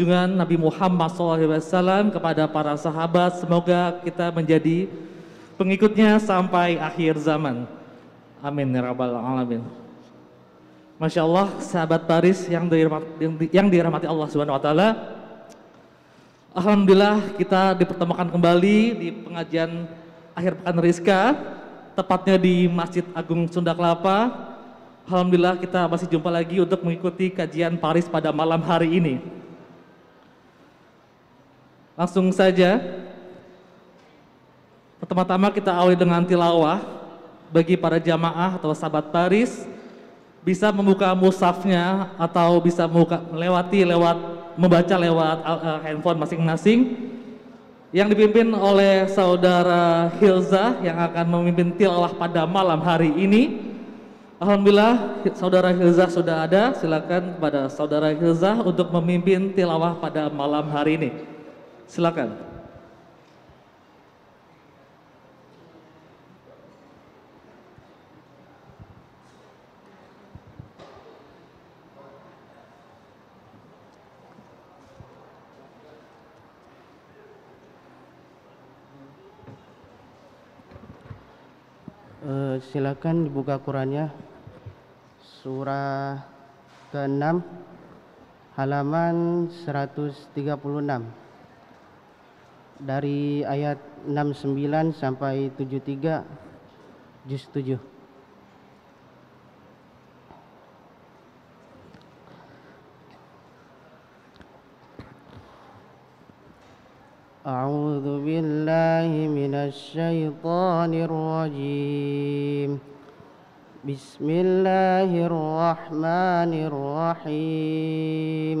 junjungan Nabi Muhammad SAW kepada para sahabat. Semoga kita menjadi pengikutnya sampai akhir zaman. Amin ya rabbal alamin. Masya Allah, sahabat Paris yang dirahmati, yang dirahmati Allah Subhanahu Wa Taala. Alhamdulillah kita dipertemukan kembali di pengajian akhir pekan Rizka, tepatnya di Masjid Agung Sunda Kelapa. Alhamdulillah kita masih jumpa lagi untuk mengikuti kajian Paris pada malam hari ini. Langsung saja, pertama-tama kita awali dengan tilawah bagi para jamaah atau sahabat Paris bisa membuka musafnya atau bisa membuka, melewati lewat membaca lewat uh, uh, handphone masing-masing yang dipimpin oleh saudara Hilza yang akan memimpin tilawah pada malam hari ini. Alhamdulillah saudara Hilza sudah ada, silakan pada saudara Hilza untuk memimpin tilawah pada malam hari ini. Silakan. Eh, silakan dibuka Qurannya surah ke-6 halaman 136 dari ayat 69 sampai 73 juz 7. أعوذ بالله من الشيطان الرجيم بسم الله الرحمن الرحيم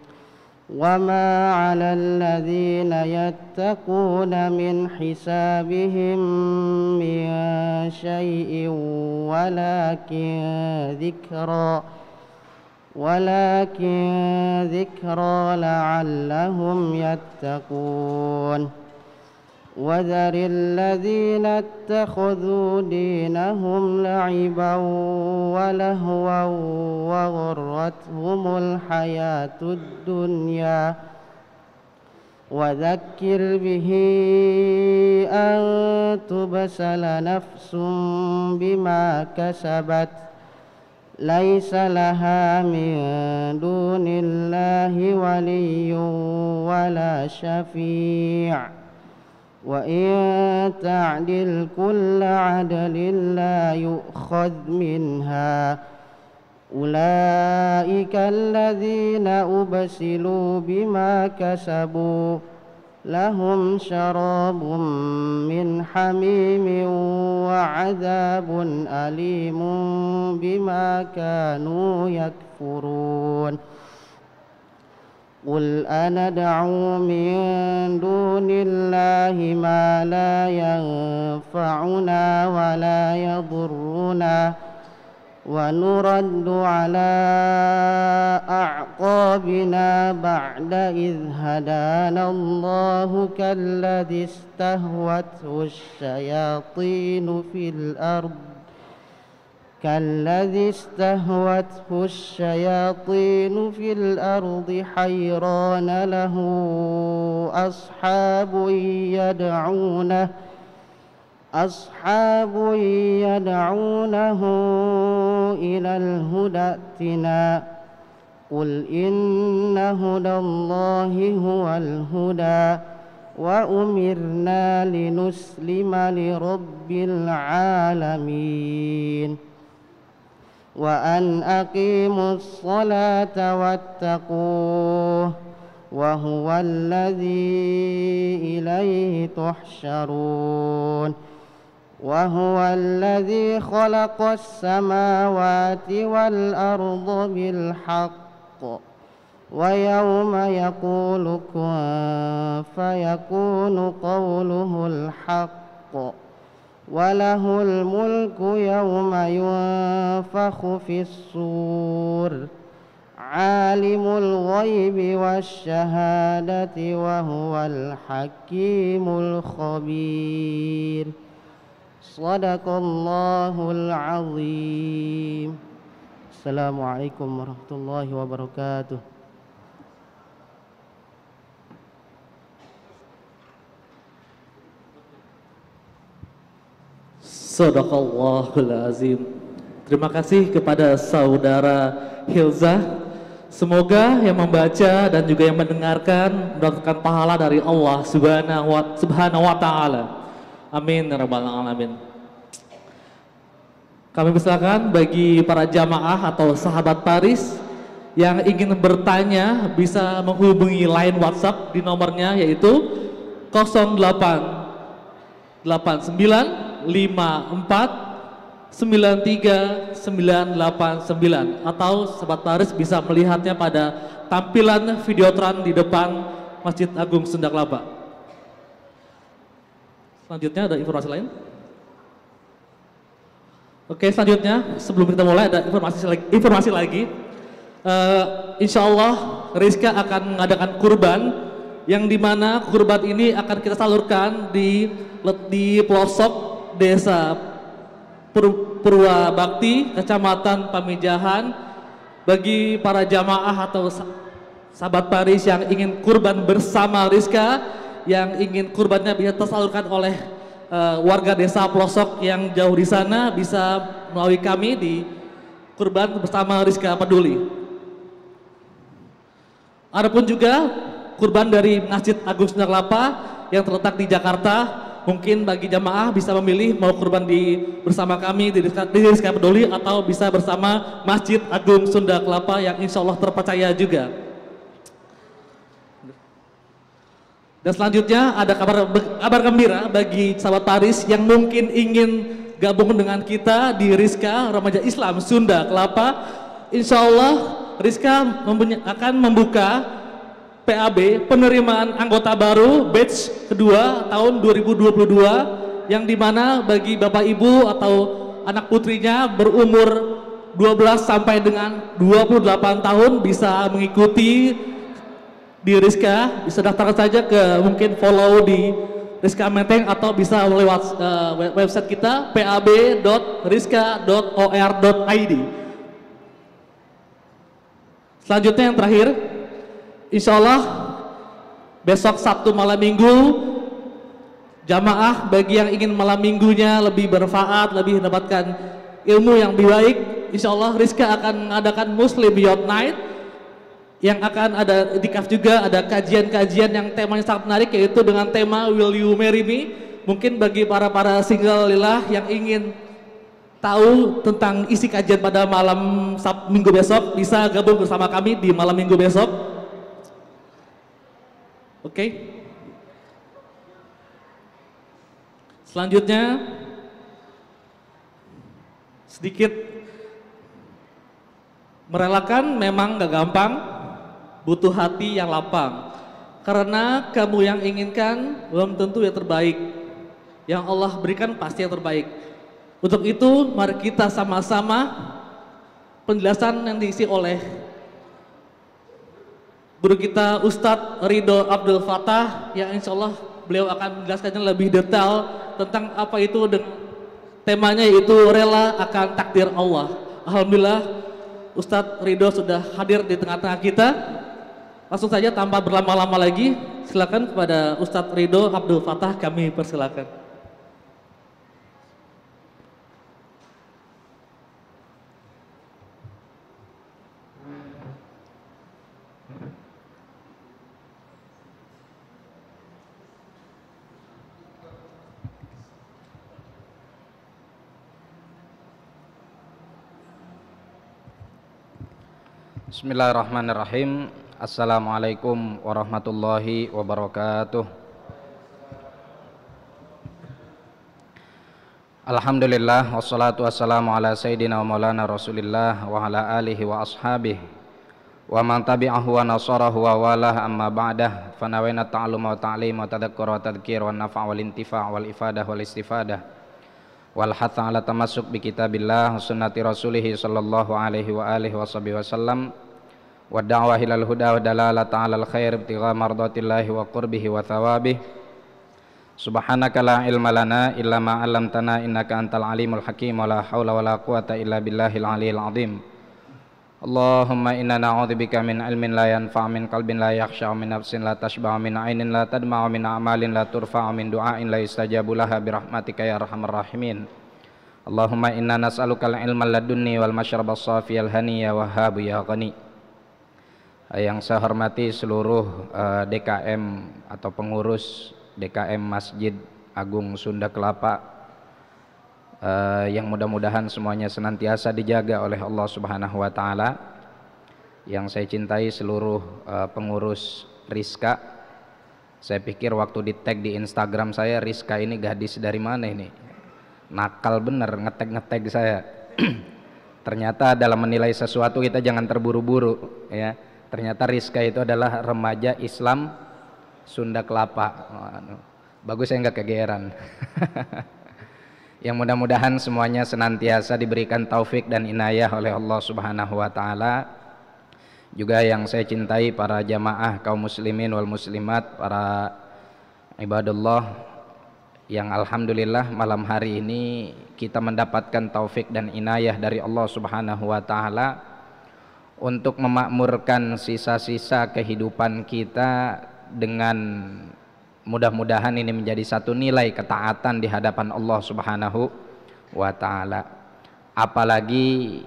وما على الذين يتقون من حسابهم من شيء ولكن ذكرى ولكن ذكرى لعلهم يتقون وذر الذين اتخذوا دينهم لعبا ولهوا وغرتهم الحياة الدنيا وذكر به أن تبسل نفس بما كسبت ليس لها من دون الله ولي ولا شفيع وإن تعدل كل عدل لا يؤخذ منها أولئك الذين أبسلوا بما كسبوا لهم شراب من حميم وعذاب أليم بما كانوا يكفرون قل أندعو من دون الله ما لا ينفعنا ولا يضرنا ونرد على أعقابنا بعد إذ هدانا الله كالذي استهوته الشياطين في الأرض كالذي استهوته الشياطين في الأرض حيران له أصحاب يدعونه أصحاب يدعونه إلى الهدى ائتنا قل إن هدى الله هو الهدى وأمرنا لنسلم لرب العالمين وأن أقيموا الصلاة واتقوه وهو الذي إليه تحشرون وهو الذي خلق السماوات والأرض بالحق ويوم يقول كن فيكون قوله الحق وله الملك يوم ينفخ في الصور عالم الغيب والشهادة وهو الحكيم الخبير صدق الله العظيم السلام عليكم ورحمة الله وبركاته Sadaqallahul azim. Terima kasih kepada saudara Hilza. Semoga yang membaca dan juga yang mendengarkan mendapatkan pahala dari Allah Subhanahu wa, taala. Amin ya Kami persilakan bagi para jamaah atau sahabat Paris yang ingin bertanya bisa menghubungi line WhatsApp di nomornya yaitu 08 89 delapan sembilan atau sobat Paris bisa melihatnya pada tampilan videotron di depan Masjid Agung Sendak Laba. Selanjutnya ada informasi lain? Oke, selanjutnya sebelum kita mulai ada informasi lagi. Informasi lagi. Uh, insya Allah Rizka akan mengadakan kurban yang dimana kurban ini akan kita salurkan di di pelosok Desa Purwa Bakti, Kecamatan Pamijahan, bagi para jamaah atau sahabat Paris yang ingin kurban bersama Rizka, yang ingin kurbannya bisa tersalurkan oleh uh, warga desa pelosok yang jauh di sana bisa melalui kami di kurban bersama Rizka Peduli. Adapun juga kurban dari Masjid Agung Sunda Kelapa yang terletak di Jakarta mungkin bagi jamaah bisa memilih mau kurban di bersama kami di Rizka Peduli atau bisa bersama Masjid Agung Sunda Kelapa yang insya Allah terpercaya juga. Dan selanjutnya ada kabar kabar gembira bagi sahabat Paris yang mungkin ingin gabung dengan kita di Rizka Remaja Islam Sunda Kelapa. Insya Allah Rizka akan membuka PAB penerimaan anggota baru batch kedua tahun 2022 yang dimana bagi bapak ibu atau anak putrinya berumur 12 sampai dengan 28 tahun bisa mengikuti di Rizka bisa daftar saja ke mungkin follow di Rizka Menteng atau bisa lewat uh, website kita pab.rizka.or.id selanjutnya yang terakhir Insya Allah besok Sabtu malam minggu jamaah bagi yang ingin malam minggunya lebih bermanfaat lebih mendapatkan ilmu yang lebih baik. Insya Allah Rizka akan mengadakan Muslim Beyond Night yang akan ada di kaf juga, ada kajian-kajian yang temanya sangat menarik yaitu dengan tema Will You Marry Me? Mungkin bagi para-para single lillah yang ingin tahu tentang isi kajian pada malam Sabtu minggu besok bisa gabung bersama kami di malam minggu besok Oke. Selanjutnya sedikit merelakan memang gak gampang, butuh hati yang lapang. Karena kamu yang inginkan belum tentu yang terbaik. Yang Allah berikan pasti yang terbaik. Untuk itu mari kita sama-sama penjelasan yang diisi oleh guru kita Ustadz Ridho Abdul Fatah yang insya Allah beliau akan menjelaskannya lebih detail tentang apa itu temanya yaitu rela akan takdir Allah. Alhamdulillah Ustadz Ridho sudah hadir di tengah-tengah kita. Langsung saja tanpa berlama-lama lagi, silakan kepada Ustadz Ridho Abdul Fatah kami persilakan. Bismillahirrahmanirrahim. Assalamualaikum warahmatullahi wabarakatuh. Alhamdulillah wassalatu wassalamu ala sayyidina wa maulana Rasulillah wa ala alihi wa ashabih wa man tabi'ahu wa nasarahu wa walah amma ba'dah Fanawainat ta'aluma wa ta'lima wa tadakkur wa tadkir wa nafa' wal intifa' wal ifadah wal istifadah wal hatha ala tamasuk bi kitabillah sunnati rasulihi sallallahu alaihi wa alihi wa wasallam والدعوة إلى الهدى والدلالة على الخير ابتغاء مرضات الله وقربه وثوابه سبحانك لا علم لنا إلا ما علمتنا إنك أنت العليم الحكيم ولا حول ولا قوة إلا بالله العلي العظيم اللهم إنا نعوذ بك من علم لا ينفع من قلب لا يخشع من نفس لا تشبع من عين لا تدمع من أعمال لا ترفع من دعاء لا يستجاب لها برحمتك يا أرحم الراحمين اللهم إنا نسألك العلم لدني والمشرب الصافي الهني وهاب يا غني yang saya hormati seluruh eh, DKM atau pengurus DKM Masjid Agung Sunda Kelapa eh, yang mudah-mudahan semuanya senantiasa dijaga oleh Allah Subhanahu wa taala yang saya cintai seluruh eh, pengurus Rizka saya pikir waktu di tag di Instagram saya Rizka ini gadis dari mana ini nakal bener ngetek-ngetek saya ternyata dalam menilai sesuatu kita jangan terburu-buru ya Ternyata Rizka itu adalah remaja Islam Sunda Kelapa. Bagus saya nggak kegeran. yang mudah-mudahan semuanya senantiasa diberikan taufik dan inayah oleh Allah Subhanahu wa taala. Juga yang saya cintai para jamaah kaum muslimin wal muslimat, para ibadullah yang alhamdulillah malam hari ini kita mendapatkan taufik dan inayah dari Allah Subhanahu wa taala untuk memakmurkan sisa-sisa kehidupan kita dengan mudah-mudahan ini menjadi satu nilai ketaatan di hadapan Allah Subhanahu wa taala. Apalagi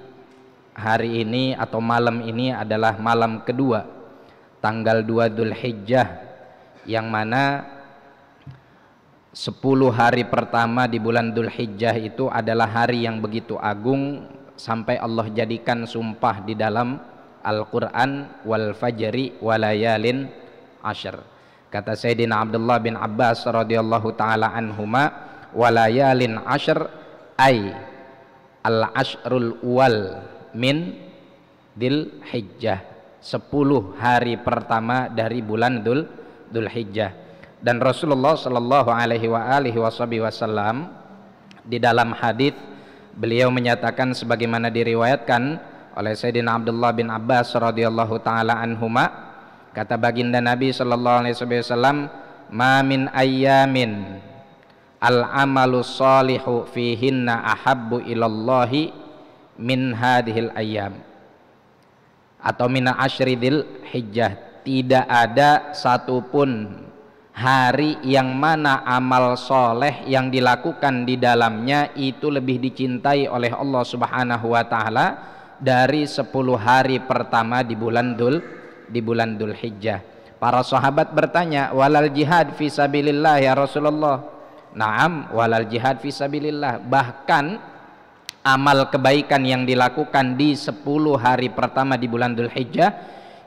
hari ini atau malam ini adalah malam kedua tanggal 2 Dzulhijjah yang mana 10 hari pertama di bulan Dzulhijjah itu adalah hari yang begitu agung sampai Allah jadikan sumpah di dalam Al-Quran wal fajri walayalin ashar kata Sayyidina Abdullah bin Abbas radhiyallahu taala anhuma walayalin ashar ay al-ashrul wal min dil hijjah 10 hari pertama dari bulan dul dul hijjah dan Rasulullah Shallallahu alaihi wa alihi wasallam di dalam hadis Beliau menyatakan sebagaimana diriwayatkan oleh Sayyidina Abdullah bin Abbas radhiyallahu taala anhuma kata baginda Nabi sallallahu alaihi wasallam ma min ayyamin al amalu salihu fihinna ahabbu ilallahi min hadhil ayyam atau min ashridil hijjah tidak ada satupun hari yang mana amal soleh yang dilakukan di dalamnya itu lebih dicintai oleh Allah Subhanahu wa taala dari 10 hari pertama di bulan Dul di bulan Dul Hijjah. Para sahabat bertanya, "Walal jihad fi sabilillah ya Rasulullah?" Naam, walal jihad fi sabilillah. Bahkan amal kebaikan yang dilakukan di 10 hari pertama di bulan Dul Hijjah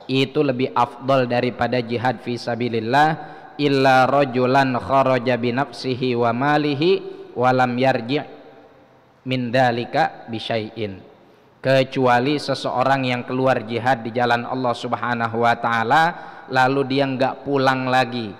itu lebih afdol daripada jihad fi sabilillah illa rajulan kharaja bi nafsihi wa malihi wa lam yarji' min dalika bi syai'in kecuali seseorang yang keluar jihad di jalan Allah Subhanahu wa taala lalu dia enggak pulang lagi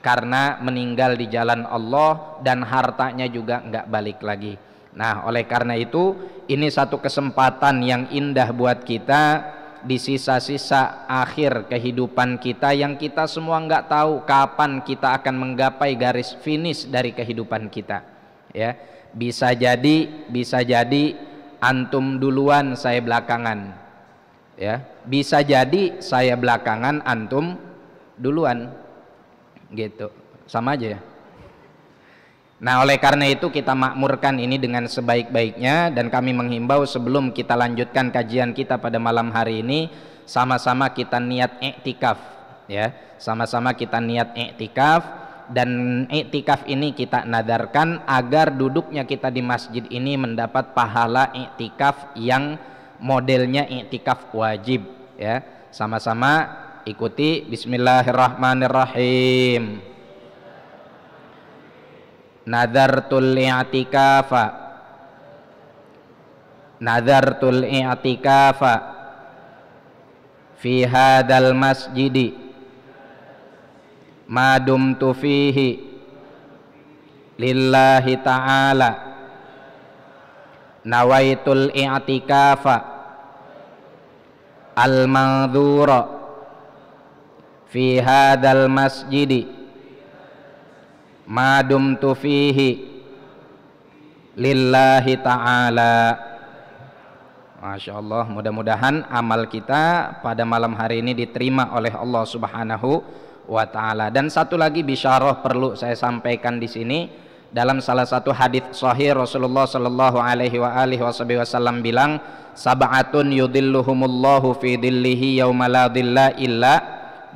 karena meninggal di jalan Allah dan hartanya juga enggak balik lagi. Nah, oleh karena itu ini satu kesempatan yang indah buat kita di sisa-sisa akhir kehidupan kita yang kita semua nggak tahu kapan kita akan menggapai garis finish dari kehidupan kita ya bisa jadi bisa jadi antum duluan saya belakangan ya bisa jadi saya belakangan antum duluan gitu sama aja ya Nah, oleh karena itu kita makmurkan ini dengan sebaik-baiknya dan kami menghimbau sebelum kita lanjutkan kajian kita pada malam hari ini sama-sama kita niat iktikaf ya. Sama-sama kita niat iktikaf dan iktikaf ini kita nadarkan agar duduknya kita di masjid ini mendapat pahala iktikaf yang modelnya iktikaf wajib ya. Sama-sama ikuti bismillahirrahmanirrahim. Nadartul i'tikafa Nadartul i'tikafa Fi hadal masjidi Ma dumtu fihi Lillahi ta'ala Nawaitul i'tikafa Al-manzura Fi hadal masjidi madum tufihi lillahi ta'ala Masya Allah mudah-mudahan amal kita pada malam hari ini diterima oleh Allah subhanahu wa ta'ala dan satu lagi bisyarah perlu saya sampaikan di sini dalam salah satu hadis sahih Rasulullah sallallahu alaihi wa alihi wasallam bilang sab'atun yudilluhumullahu fi dillihi yauma dilla illa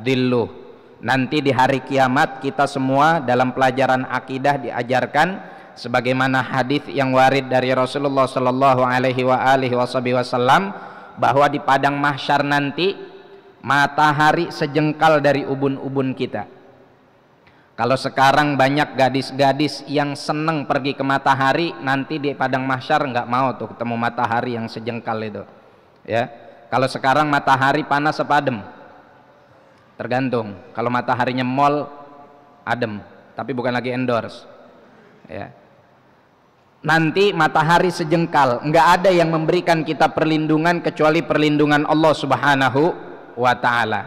dilluh Nanti di hari kiamat kita semua dalam pelajaran akidah diajarkan sebagaimana hadis yang warid dari Rasulullah sallallahu alaihi wasallam bahwa di padang mahsyar nanti matahari sejengkal dari ubun-ubun kita. Kalau sekarang banyak gadis-gadis yang senang pergi ke matahari, nanti di padang mahsyar nggak mau tuh ketemu matahari yang sejengkal itu. Ya. Kalau sekarang matahari panas sepadem, tergantung kalau mataharinya mall adem tapi bukan lagi endorse ya nanti matahari sejengkal nggak ada yang memberikan kita perlindungan kecuali perlindungan Allah subhanahu wa ta'ala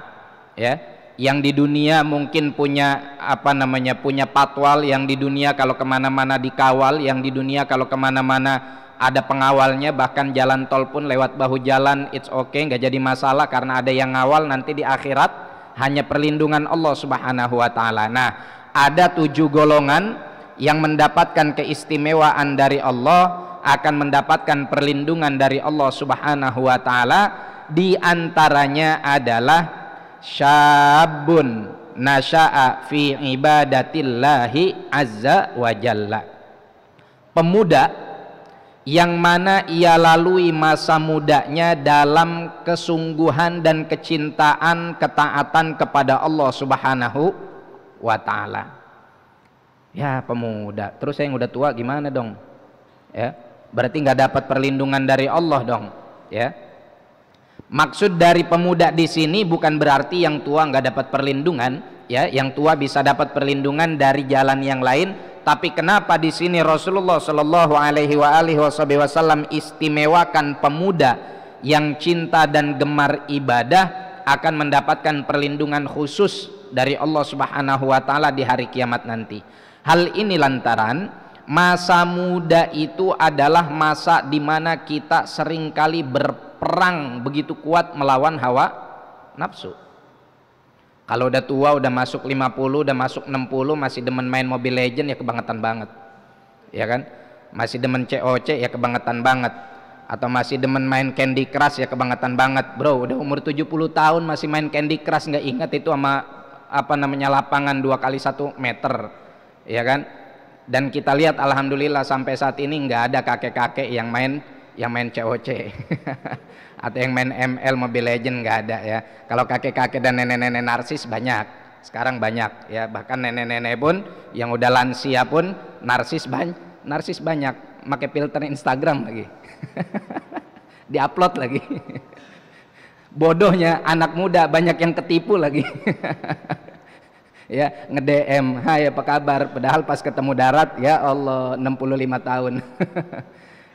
ya yang di dunia mungkin punya apa namanya punya patwal yang di dunia kalau kemana-mana dikawal yang di dunia kalau kemana-mana ada pengawalnya bahkan jalan tol pun lewat bahu jalan it's okay nggak jadi masalah karena ada yang ngawal nanti di akhirat hanya perlindungan Allah Subhanahu wa taala. Nah, ada tujuh golongan yang mendapatkan keistimewaan dari Allah akan mendapatkan perlindungan dari Allah Subhanahu wa taala di antaranya adalah syabun nasya'a fi ibadatillahi azza wa jalla. Pemuda yang mana ia lalui masa mudanya dalam kesungguhan dan kecintaan ketaatan kepada Allah Subhanahu wa taala. Ya, pemuda. Terus saya yang udah tua gimana dong? Ya. Berarti nggak dapat perlindungan dari Allah dong, ya. Maksud dari pemuda di sini bukan berarti yang tua nggak dapat perlindungan, ya, yang tua bisa dapat perlindungan dari jalan yang lain. Tapi kenapa di sini Rasulullah Shallallahu Alaihi Wasallam istimewakan pemuda yang cinta dan gemar ibadah akan mendapatkan perlindungan khusus dari Allah Subhanahu Wa Taala di hari kiamat nanti. Hal ini lantaran masa muda itu adalah masa di mana kita seringkali ber perang begitu kuat melawan hawa nafsu kalau udah tua udah masuk 50 udah masuk 60 masih demen main Mobile Legend ya kebangetan banget ya kan masih demen COC ya kebangetan banget atau masih demen main Candy Crush ya kebangetan banget bro udah umur 70 tahun masih main Candy Crush nggak ingat itu sama apa namanya lapangan dua kali satu meter ya kan dan kita lihat alhamdulillah sampai saat ini nggak ada kakek-kakek yang main yang main COC atau yang main ML Mobile Legend nggak ada ya kalau kakek-kakek dan nenek-nenek narsis banyak sekarang banyak ya bahkan nenek-nenek pun yang udah lansia pun narsis banyak narsis banyak pakai filter Instagram lagi diupload lagi bodohnya anak muda banyak yang ketipu lagi ya nge "Hai, apa kabar?" Padahal pas ketemu darat, ya Allah, 65 tahun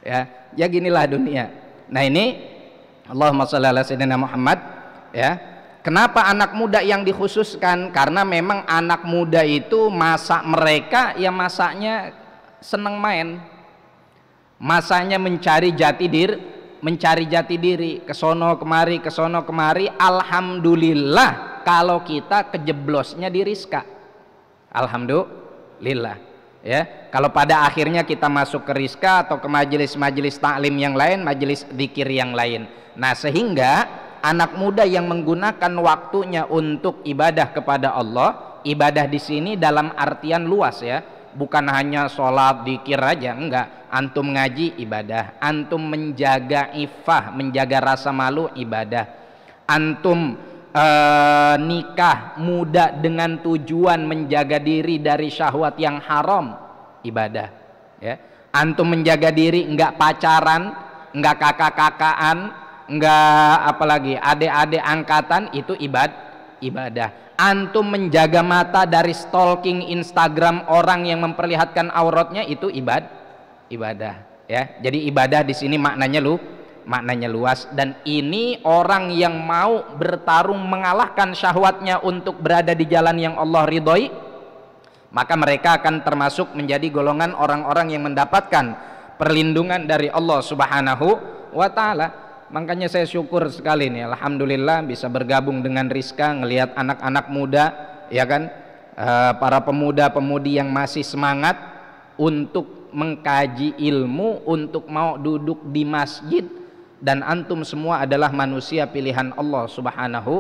ya ya ginilah dunia nah ini Allahumma sholli ala sayyidina Muhammad ya kenapa anak muda yang dikhususkan karena memang anak muda itu masa mereka ya masanya seneng main masanya mencari jati diri mencari jati diri kesono kemari kesono kemari alhamdulillah kalau kita kejeblosnya di Rizka alhamdulillah ya kalau pada akhirnya kita masuk ke riska atau ke majelis-majelis taklim yang lain majelis dikir yang lain nah sehingga anak muda yang menggunakan waktunya untuk ibadah kepada Allah ibadah di sini dalam artian luas ya bukan hanya sholat dikir aja enggak antum ngaji ibadah antum menjaga ifah menjaga rasa malu ibadah antum Eh, nikah muda dengan tujuan menjaga diri dari syahwat yang haram ibadah ya antum menjaga diri enggak pacaran enggak kakak-kakaan enggak apalagi adik-adik angkatan itu ibad ibadah antum menjaga mata dari stalking Instagram orang yang memperlihatkan auratnya itu ibad ibadah ya jadi ibadah di sini maknanya lu maknanya luas dan ini orang yang mau bertarung mengalahkan syahwatnya untuk berada di jalan yang Allah ridhoi maka mereka akan termasuk menjadi golongan orang-orang yang mendapatkan perlindungan dari Allah subhanahu wa ta'ala makanya saya syukur sekali nih Alhamdulillah bisa bergabung dengan Rizka ngelihat anak-anak muda ya kan e, para pemuda-pemudi yang masih semangat untuk mengkaji ilmu untuk mau duduk di masjid dan antum semua adalah manusia pilihan Allah Subhanahu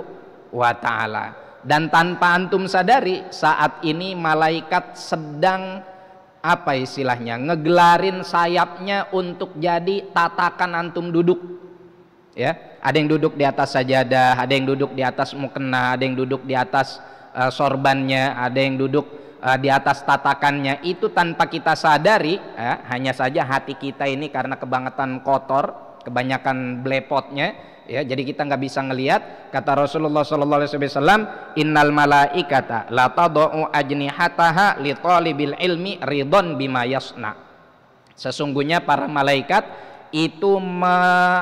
wa taala. Dan tanpa antum sadari saat ini malaikat sedang apa istilahnya ngegelarin sayapnya untuk jadi tatakan antum duduk ya ada yang duduk di atas sajadah ada yang duduk di atas mukena ada yang duduk di atas uh, sorbannya ada yang duduk uh, di atas tatakannya itu tanpa kita sadari ya, hanya saja hati kita ini karena kebangetan kotor kebanyakan blepotnya ya jadi kita nggak bisa ngelihat kata Rasulullah saw Alaihi Wasallam innal malaikata la tadau ajnihataha li talibil ilmi ridon bima sesungguhnya para malaikat itu me,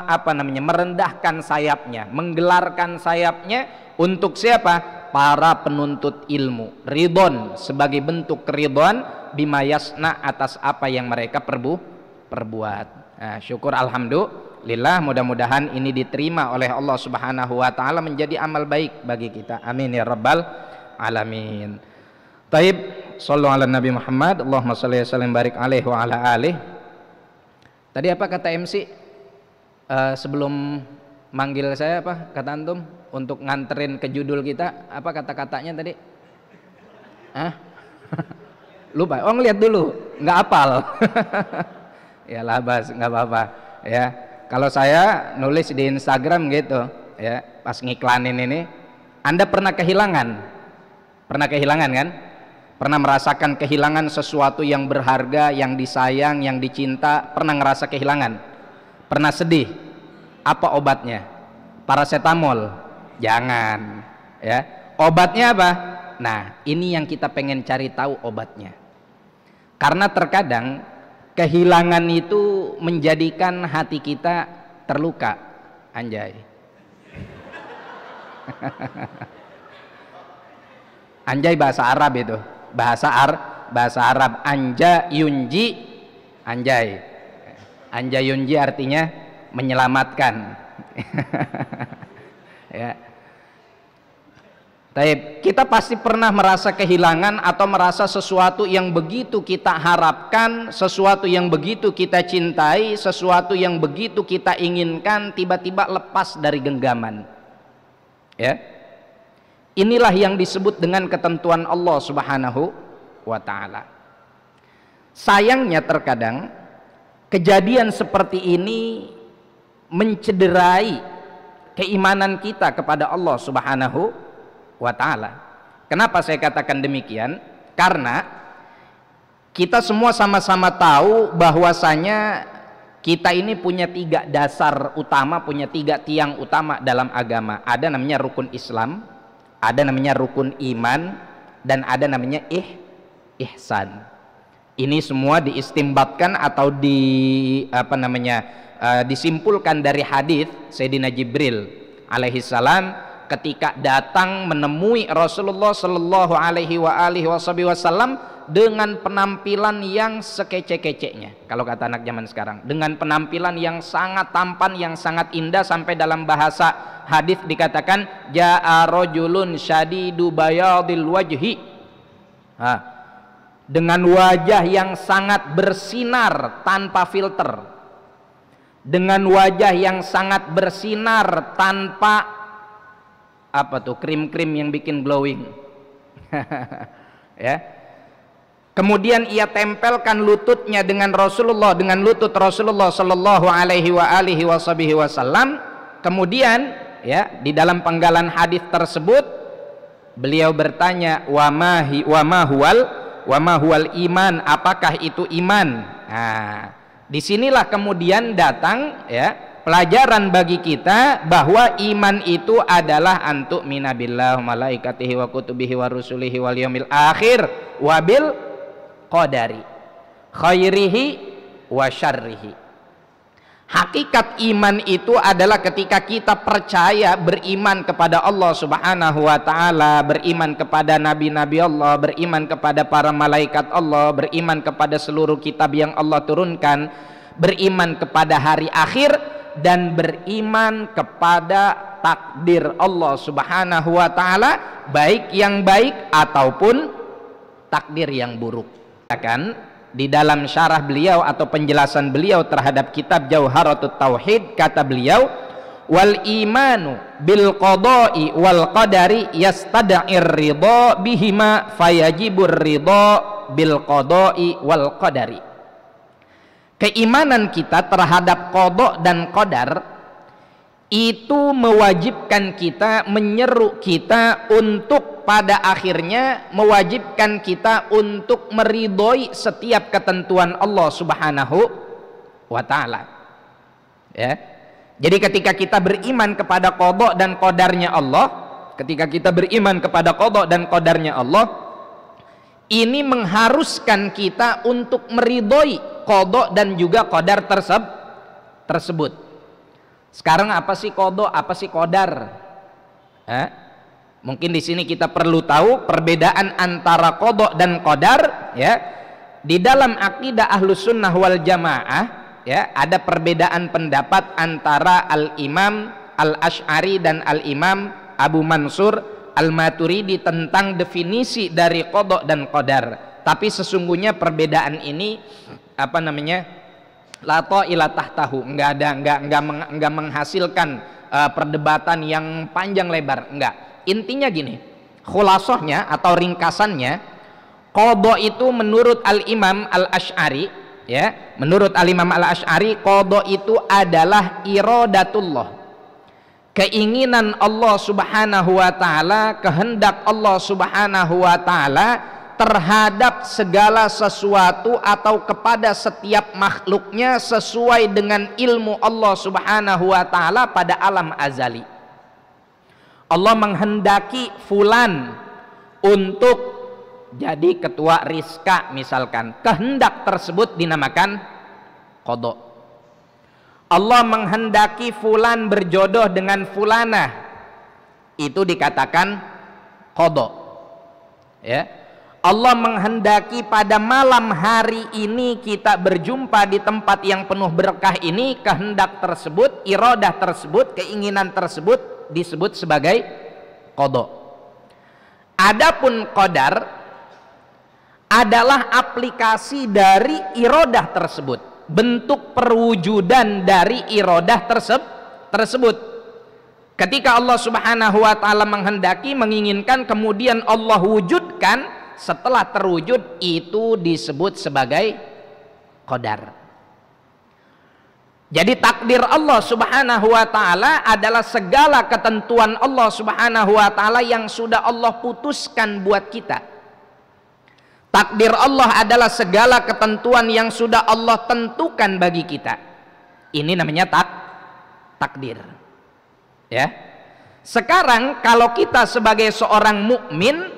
apa namanya merendahkan sayapnya menggelarkan sayapnya untuk siapa para penuntut ilmu ridon sebagai bentuk keridon bimayasna atas apa yang mereka perbu perbuat nah, syukur alhamdulillah lillah mudah-mudahan ini diterima oleh Allah Subhanahu wa taala menjadi amal baik bagi kita amin ya rabbal alamin taib sallallahu ala nabi Muhammad Allahumma shalli wa sallim barik alaihi wa ala alih tadi apa kata MC uh, eh, sebelum manggil saya apa kata antum untuk nganterin ke judul kita apa kata-katanya tadi Hah? lupa oh ngeliat dulu nggak apal ya labas nggak apa-apa ya kalau saya nulis di Instagram gitu, ya, pas ngiklanin ini, Anda pernah kehilangan? Pernah kehilangan kan? Pernah merasakan kehilangan sesuatu yang berharga, yang disayang, yang dicinta, pernah ngerasa kehilangan? Pernah sedih? Apa obatnya? Parasetamol? Jangan, ya. Obatnya apa? Nah, ini yang kita pengen cari tahu obatnya. Karena terkadang kehilangan itu menjadikan hati kita terluka anjay anjay bahasa Arab itu bahasa Ar bahasa Arab anja yunji anjay Anja yunji artinya menyelamatkan ya Taib, kita pasti pernah merasa kehilangan atau merasa sesuatu yang begitu kita harapkan, sesuatu yang begitu kita cintai, sesuatu yang begitu kita inginkan tiba-tiba lepas dari genggaman. Ya. Inilah yang disebut dengan ketentuan Allah Subhanahu wa taala. Sayangnya terkadang kejadian seperti ini mencederai keimanan kita kepada Allah Subhanahu wa taala. Kenapa saya katakan demikian? Karena kita semua sama-sama tahu bahwasanya kita ini punya tiga dasar utama, punya tiga tiang utama dalam agama. Ada namanya rukun Islam, ada namanya rukun iman, dan ada namanya ih, ihsan. Ini semua diistimbatkan atau di apa namanya eh, disimpulkan dari hadis Sayyidina Jibril alaihi salam ketika datang menemui Rasulullah Shallallahu Alaihi Wasallam dengan penampilan yang sekece-keceknya kalau kata anak zaman sekarang dengan penampilan yang sangat tampan yang sangat indah sampai dalam bahasa hadis dikatakan ja'a rajulun syadidu bayadil wajhi dengan wajah yang sangat bersinar tanpa filter dengan wajah yang sangat bersinar tanpa apa tuh krim-krim yang bikin glowing ya kemudian ia tempelkan lututnya dengan Rasulullah dengan lutut Rasulullah Shallallahu Alaihi wa alihi Wasallam kemudian ya di dalam penggalan hadis tersebut beliau bertanya wamahi wama wamahual iman apakah itu iman nah disinilah kemudian datang ya pelajaran bagi kita bahwa iman itu adalah antuk minabillah malaikatihi wa kutubihi wa rusulihi wal yaumil akhir wabil qadari khairihi wa syarrihi Hakikat iman itu adalah ketika kita percaya beriman kepada Allah Subhanahu wa taala, beriman kepada nabi-nabi Allah, beriman kepada para malaikat Allah, beriman kepada seluruh kitab yang Allah turunkan, beriman kepada hari akhir, dan beriman kepada takdir Allah Subhanahu wa taala baik yang baik ataupun takdir yang buruk. Ya kan di dalam syarah beliau atau penjelasan beliau terhadap kitab Jauharatut Tauhid kata beliau wal imanu bil qada'i wal qadari yastada'ir ridha bihima fayajibur ridha bil qada'i wal qadari keimanan kita terhadap kodok dan kodar itu mewajibkan kita menyeru kita untuk pada akhirnya mewajibkan kita untuk meridhoi setiap ketentuan Allah Subhanahu wa taala. Ya. Jadi ketika kita beriman kepada kodok dan kodarnya Allah, ketika kita beriman kepada kodok dan kodarnya Allah, ini mengharuskan kita untuk meridhoi kodok dan juga kodar tersebut sekarang apa sih kodok apa sih kodar eh? mungkin di sini kita perlu tahu perbedaan antara kodok dan kodar ya di dalam akidah ahlus sunnah wal jamaah ya ada perbedaan pendapat antara al imam al ashari dan al imam abu mansur Al-Maturidi tentang definisi dari kodok dan kodar tapi sesungguhnya perbedaan ini apa namanya lato ilatah tahu nggak ada nggak nggak meng, nggak menghasilkan uh, perdebatan yang panjang lebar nggak intinya gini khulasohnya atau ringkasannya kodok itu menurut al imam al ashari ya menurut al imam al ashari kodok itu adalah irodatullah keinginan Allah Subhanahu wa taala, kehendak Allah Subhanahu wa taala terhadap segala sesuatu atau kepada setiap makhluknya sesuai dengan ilmu Allah Subhanahu wa taala pada alam azali. Allah menghendaki fulan untuk jadi ketua rizka, misalkan. Kehendak tersebut dinamakan kodok Allah menghendaki fulan berjodoh dengan fulana itu dikatakan kodok ya Allah menghendaki pada malam hari ini kita berjumpa di tempat yang penuh berkah ini kehendak tersebut irodah tersebut keinginan tersebut disebut sebagai kodok adapun kodar adalah aplikasi dari irodah tersebut bentuk perwujudan dari irodah tersebut tersebut ketika Allah subhanahu wa ta'ala menghendaki menginginkan kemudian Allah wujudkan setelah terwujud itu disebut sebagai kodar. jadi takdir Allah subhanahu wa ta'ala adalah segala ketentuan Allah subhanahu wa ta'ala yang sudah Allah putuskan buat kita Takdir Allah adalah segala ketentuan yang sudah Allah tentukan bagi kita. Ini namanya tak takdir. Ya. Sekarang kalau kita sebagai seorang mukmin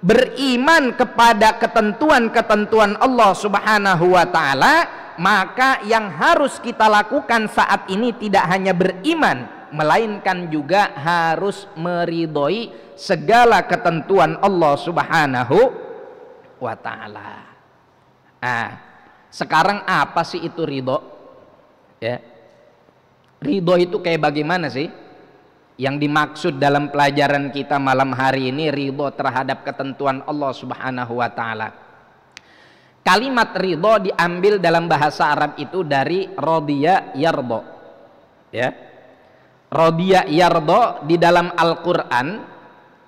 beriman kepada ketentuan-ketentuan Allah Subhanahu wa taala, maka yang harus kita lakukan saat ini tidak hanya beriman, melainkan juga harus meridhoi segala ketentuan Allah Subhanahu wa taala. Ah, sekarang apa sih itu ridho? Ya. Ridho itu kayak bagaimana sih? Yang dimaksud dalam pelajaran kita malam hari ini ridho terhadap ketentuan Allah Subhanahu wa taala. Kalimat ridho diambil dalam bahasa Arab itu dari rodiya yardo. Ya. Rodiya yardo di dalam Al-Qur'an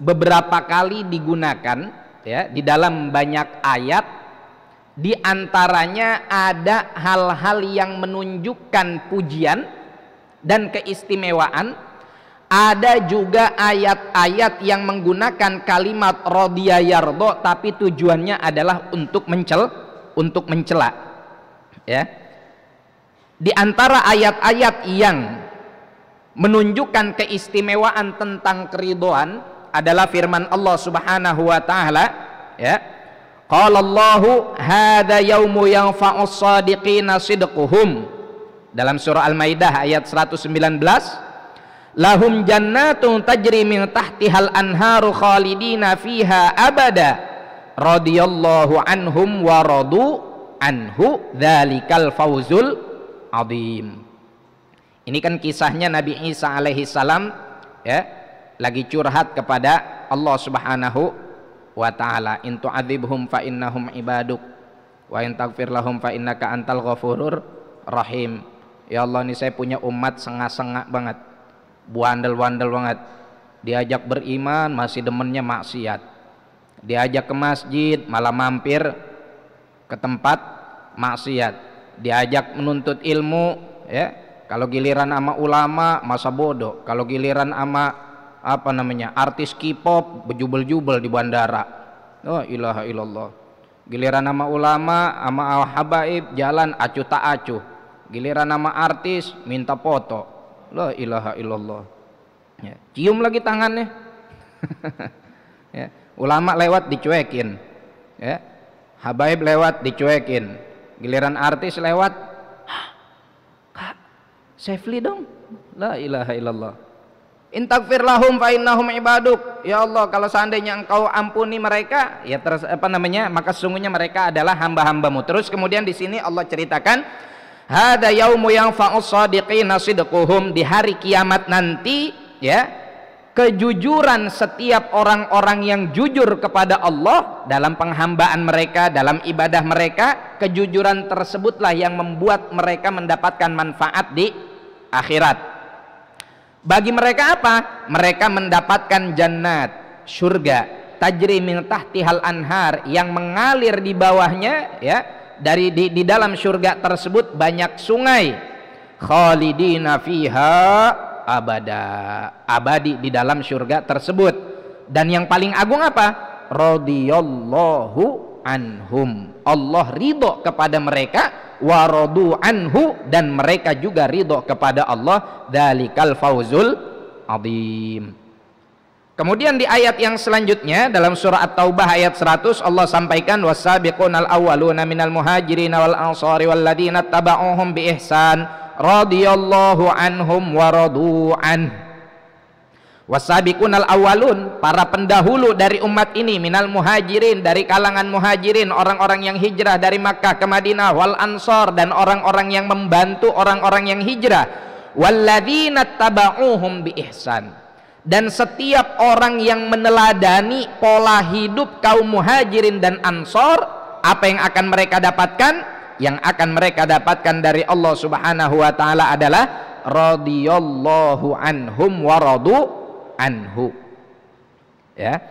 beberapa kali digunakan ya di dalam banyak ayat di antaranya ada hal-hal yang menunjukkan pujian dan keistimewaan ada juga ayat-ayat yang menggunakan kalimat rodiya yardo tapi tujuannya adalah untuk mencel untuk mencela ya di antara ayat-ayat yang menunjukkan keistimewaan tentang keridoan adalah firman Allah Subhanahu wa taala ya qala Allahu hadza yaumu yanfa'us sadiqina sidquhum dalam surah Al-Maidah ayat 119 lahum jannatun tajri min tahtihal anharu khalidina fiha abada radhiyallahu anhum wa radu anhu dzalikal fauzul azim ini kan kisahnya Nabi Isa alaihi salam ya lagi curhat kepada Allah Subhanahu wa taala in tu'adzibhum fa innahum ibaduk wa in taghfir lahum fa innaka antal ghafurur rahim ya Allah ini saya punya umat sengak-sengak banget buandel wandel banget diajak beriman masih demennya maksiat diajak ke masjid malah mampir ke tempat maksiat diajak menuntut ilmu ya kalau giliran ama ulama masa bodoh kalau giliran ama apa namanya artis K-pop bejubel-jubel di bandara oh ilaha illallah giliran nama ulama sama al habaib jalan acu tak acu giliran nama artis minta foto la ilaha illallah ya. cium lagi tangannya ya. ulama lewat dicuekin ya. habaib lewat dicuekin giliran artis lewat kak safely dong la ilaha illallah Intakfir lahum fa innahum ibaduk. Ya Allah, kalau seandainya engkau ampuni mereka, ya terus apa namanya? Maka sesungguhnya mereka adalah hamba-hambamu. Terus kemudian di sini Allah ceritakan hada yaumu yang fa'us shadiqina sidquhum di hari kiamat nanti, ya. Kejujuran setiap orang-orang yang jujur kepada Allah dalam penghambaan mereka, dalam ibadah mereka, kejujuran tersebutlah yang membuat mereka mendapatkan manfaat di akhirat bagi mereka apa? Mereka mendapatkan jannat, surga, tajri min tahtihal anhar yang mengalir di bawahnya ya, dari di, di dalam surga tersebut banyak sungai. Khalidina fiha abada. Abadi di dalam surga tersebut. Dan yang paling agung apa? Radiyallahu anhum Allah ridho kepada mereka waradu anhu dan mereka juga ridho kepada Allah dalikal fauzul azim Kemudian di ayat yang selanjutnya dalam surah At-Taubah ayat 100 Allah sampaikan wasabiqun awaluna awwaluna minal muhajirin wal ansari wal ladina tabauhum bi ihsan radhiyallahu anhum waradu anhu al awalun para pendahulu dari umat ini minal muhajirin dari kalangan muhajirin orang-orang yang hijrah dari Makkah ke Madinah wal ansor dan orang-orang yang membantu orang-orang yang hijrah walladzina taba'uhum bi ihsan dan setiap orang yang meneladani pola hidup kaum muhajirin dan ansor apa yang akan mereka dapatkan yang akan mereka dapatkan dari Allah subhanahu wa ta'ala adalah radiyallahu anhum waradu anhu ya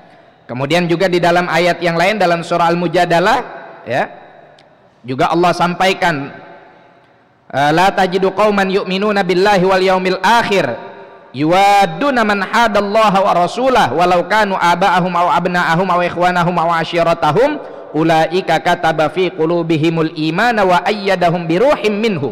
kemudian juga di dalam ayat yang lain dalam surah al-mujadalah ya juga Allah sampaikan eh, la tajidu qauman yu'minuna billahi wal yaumil akhir yuwadduna man hadallaha wa rasulah walau kanu aba'ahum aw abna'ahum aw ikhwanahum aw ashiratahum ulaika kataba fi qulubihimul imana wa ayyadahum ruhim minhu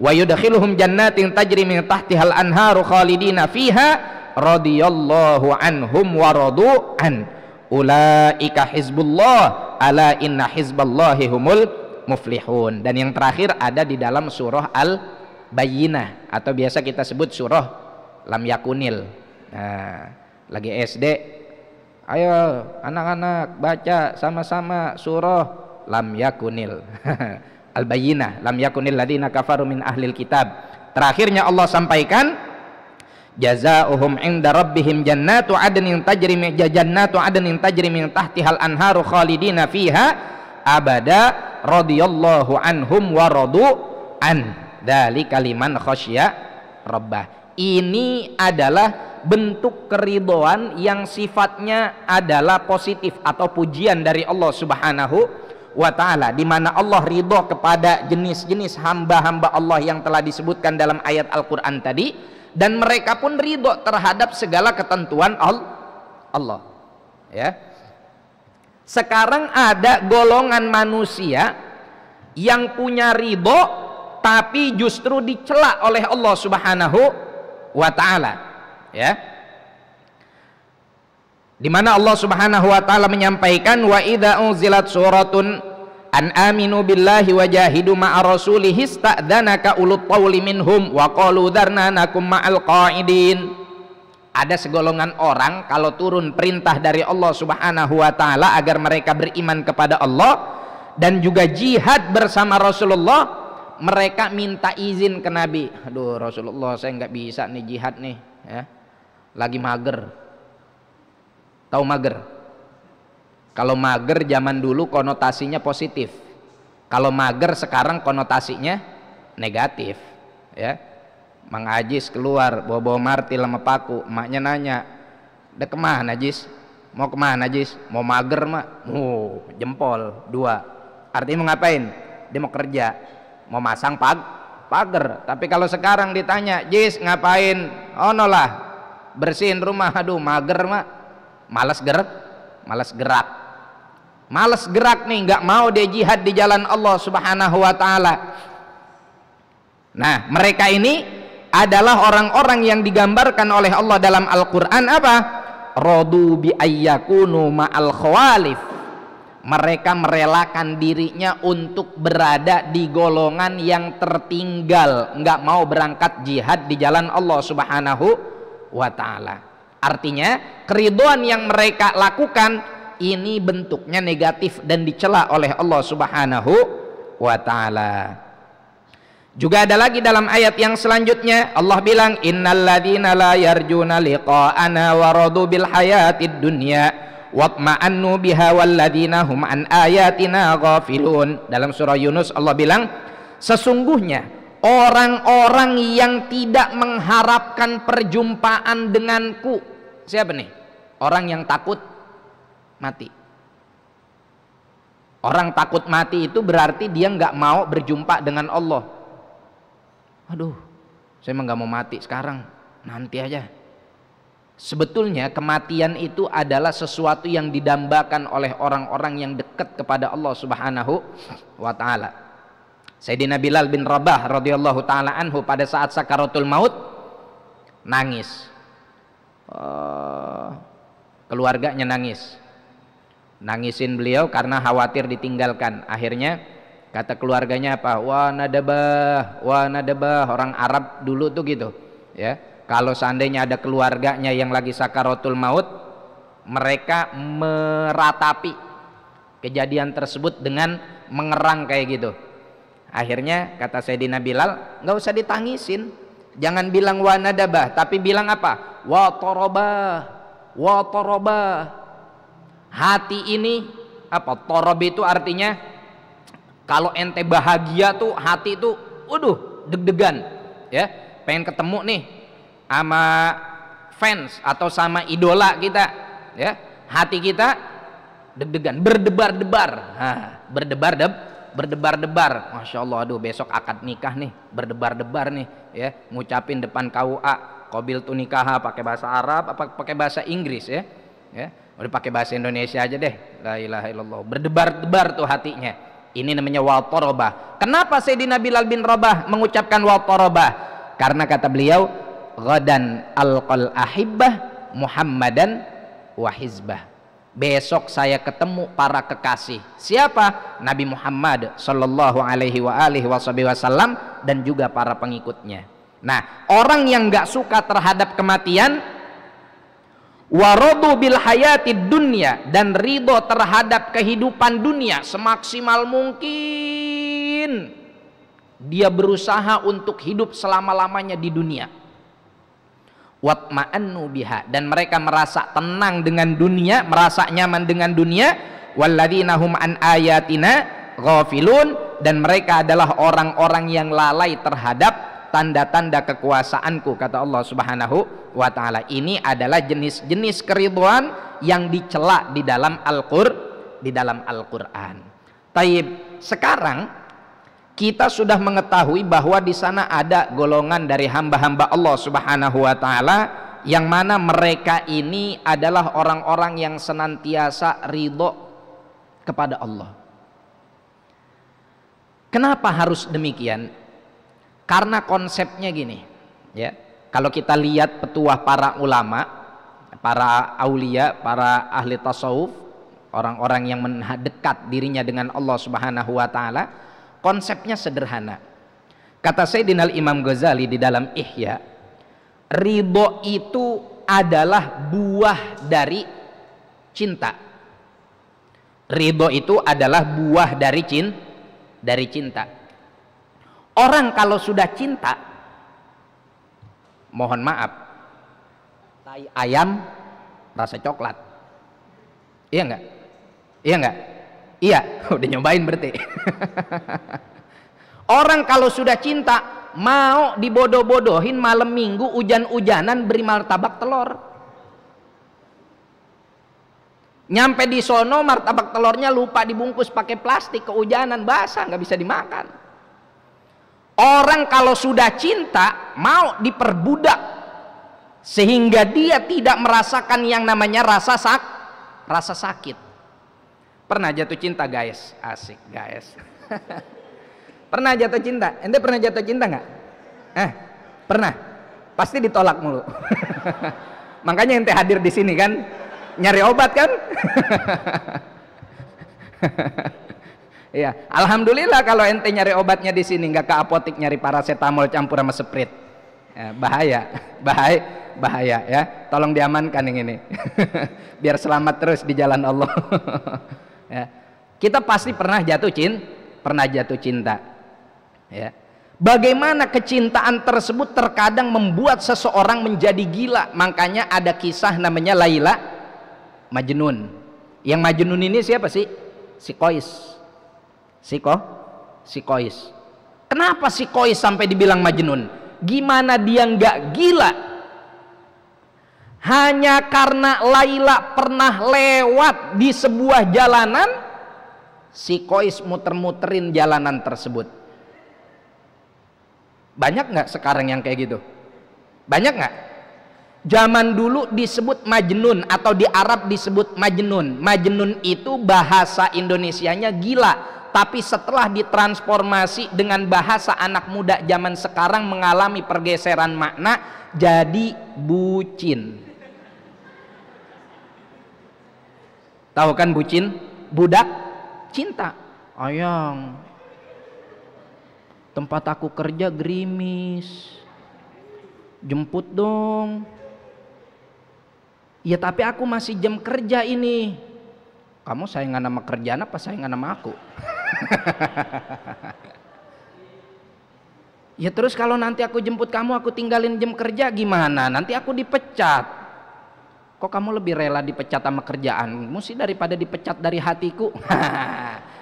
wa yudkhiluhum jannatin tajri min tahtihal anharu khalidina fiha radhiyallahu anhum wa radu an ulaika hizbullah ala inna hizballahi humul muflihun dan yang terakhir ada di dalam surah al bayyinah atau biasa kita sebut surah lam yakunil nah lagi SD ayo anak-anak baca sama-sama surah lam yakunil al bayyinah lam yakunil ladina kafaru min ahlil kitab terakhirnya Allah sampaikan jazaohum inda rabbihim jannatu adnin tajri min jannatu adnin tajri min tahtihal anharu khalidina fiha abada radhiyallahu anhum wa radu an dzalika liman khasyya rabbah ini adalah bentuk keridoan yang sifatnya adalah positif atau pujian dari Allah Subhanahu wa taala di mana Allah ridho kepada jenis-jenis hamba-hamba Allah yang telah disebutkan dalam ayat Al-Qur'an tadi dan mereka pun ridho terhadap segala ketentuan Allah ya sekarang ada golongan manusia yang punya ridho tapi justru dicela oleh Allah Subhanahu wa taala ya di Allah Subhanahu wa taala menyampaikan wa idza unzilat suratun an aminu billahi wa jahidu ma'a rasulih istadzanaka ulul qawli minhum wa qalu dharnanakum ma'al qa'idin ada segolongan orang kalau turun perintah dari Allah subhanahu wa ta'ala agar mereka beriman kepada Allah dan juga jihad bersama Rasulullah mereka minta izin ke Nabi aduh Rasulullah saya nggak bisa nih jihad nih ya lagi mager tahu mager kalau mager zaman dulu konotasinya positif. Kalau mager sekarang konotasinya negatif, ya. Mang Ajis keluar bawa-bawa martil sama paku, maknya nanya, "Dek kemana, Jis? Mau kemana, najis? Mau mager, Mak?" Oh, jempol dua. Artinya mau ngapain? Dia mau kerja, mau masang pag pagar. Tapi kalau sekarang ditanya, "Jis, ngapain?" "Oh, nolah. Bersihin rumah." Aduh, mager, Mak. Males gerak, males gerak males gerak nih nggak mau dia jihad di jalan Allah subhanahu wa ta'ala nah mereka ini adalah orang-orang yang digambarkan oleh Allah dalam Al-Quran apa? rodu bi ayyakunu ma'al khawalif mereka merelakan dirinya untuk berada di golongan yang tertinggal nggak mau berangkat jihad di jalan Allah subhanahu wa ta'ala artinya keriduan yang mereka lakukan ini bentuknya negatif dan dicela oleh Allah Subhanahu wa taala. Juga ada lagi dalam ayat yang selanjutnya Allah bilang innalladzina la yarjuna liqa'ana wa radu bil hayatid dunya watma'annu biha walladzina hum an ayatina ghafilun. Dalam surah Yunus Allah bilang sesungguhnya orang-orang yang tidak mengharapkan perjumpaan denganku siapa nih orang yang takut mati orang takut mati itu berarti dia nggak mau berjumpa dengan Allah aduh saya emang nggak mau mati sekarang nanti aja sebetulnya kematian itu adalah sesuatu yang didambakan oleh orang-orang yang dekat kepada Allah subhanahu wa ta'ala Sayyidina Bilal bin Rabah radhiyallahu taala anhu pada saat sakaratul maut nangis. Eh, keluarganya nangis nangisin beliau karena khawatir ditinggalkan akhirnya kata keluarganya apa wah nadabah wah nadabah orang Arab dulu tuh gitu ya kalau seandainya ada keluarganya yang lagi sakaratul maut mereka meratapi kejadian tersebut dengan mengerang kayak gitu akhirnya kata Sayyidina Bilal nggak usah ditangisin jangan bilang wa nadabah tapi bilang apa wa torobah wa torobah hati ini apa torob itu artinya kalau ente bahagia tuh hati itu waduh deg-degan ya pengen ketemu nih sama fans atau sama idola kita ya hati kita deg-degan berdebar-debar berdebar deb berdebar-debar Masya Allah aduh besok akad nikah nih berdebar-debar nih ya ngucapin depan KUA kobil tunikaha pakai bahasa Arab apa pakai bahasa Inggris ya ya udah pakai bahasa Indonesia aja deh la ilaha illallah berdebar-debar tuh hatinya ini namanya waltorobah kenapa Sayyidina Bilal bin Rabah mengucapkan waltorobah karena kata beliau ghadan alqal ahibbah muhammadan wahizbah besok saya ketemu para kekasih siapa Nabi Muhammad sallallahu Alaihi wa alihi Wasallam dan juga para pengikutnya nah orang yang nggak suka terhadap kematian Warodu bil hayati dunia dan ridho terhadap kehidupan dunia semaksimal mungkin dia berusaha untuk hidup selama-lamanya di dunia watma'annu biha dan mereka merasa tenang dengan dunia merasa nyaman dengan dunia walladzina hum an ayatina ghafilun dan mereka adalah orang-orang yang lalai terhadap tanda-tanda kekuasaanku kata Allah Subhanahu wa taala. Ini adalah jenis-jenis keriduan yang dicela di dalam Al-Qur di dalam Al-Qur'an. Taib, sekarang kita sudah mengetahui bahwa di sana ada golongan dari hamba-hamba Allah Subhanahu wa taala yang mana mereka ini adalah orang-orang yang senantiasa ridho kepada Allah. Kenapa harus demikian? Karena konsepnya gini, ya. Kalau kita lihat petuah para ulama, para aulia, para ahli tasawuf, orang-orang yang mendekat dirinya dengan Allah Subhanahu wa taala, konsepnya sederhana. Kata Sayyidina Imam Ghazali di dalam Ihya, ridho itu adalah buah dari cinta. Ridho itu adalah buah dari cin dari cinta. Orang kalau sudah cinta, mohon maaf, tai ayam rasa coklat. Iya nggak? Iya nggak? Iya, udah nyobain berarti. Orang kalau sudah cinta mau dibodoh-bodohin malam minggu hujan-hujanan beri martabak telur. Nyampe di sono martabak telurnya lupa dibungkus pakai plastik kehujanan basah nggak bisa dimakan. Orang kalau sudah cinta mau diperbudak sehingga dia tidak merasakan yang namanya rasa sak rasa sakit. Pernah jatuh cinta guys? Asik guys. pernah jatuh cinta? Ente pernah jatuh cinta nggak? Eh, pernah. Pasti ditolak mulu. Makanya ente hadir di sini kan? Nyari obat kan? Iya, alhamdulillah kalau ente nyari obatnya di sini nggak ke apotik nyari paracetamol campur sama seprit. Ya, bahaya, bahaya, bahaya ya. Tolong diamankan yang ini. Biar selamat terus di jalan Allah. ya. Kita pasti pernah jatuh cinta, pernah jatuh cinta. Ya. Bagaimana kecintaan tersebut terkadang membuat seseorang menjadi gila. Makanya ada kisah namanya Laila Majnun. Yang Majnun ini siapa sih? Si Kois Siko Sikois kenapa Sikois sampai dibilang Majnun gimana dia nggak gila hanya karena Laila pernah lewat di sebuah jalanan si kois muter-muterin jalanan tersebut banyak nggak sekarang yang kayak gitu banyak nggak zaman dulu disebut majnun atau di Arab disebut majnun majnun itu bahasa Indonesianya gila tapi setelah ditransformasi dengan bahasa anak muda zaman sekarang mengalami pergeseran makna jadi bucin tahu kan bucin budak cinta ayang tempat aku kerja gerimis jemput dong ya tapi aku masih jam kerja ini kamu saingan nama kerjaan apa saingan nama aku ya terus kalau nanti aku jemput kamu aku tinggalin jam kerja gimana? Nanti aku dipecat. Kok kamu lebih rela dipecat sama kerjaan? Mesti daripada dipecat dari hatiku?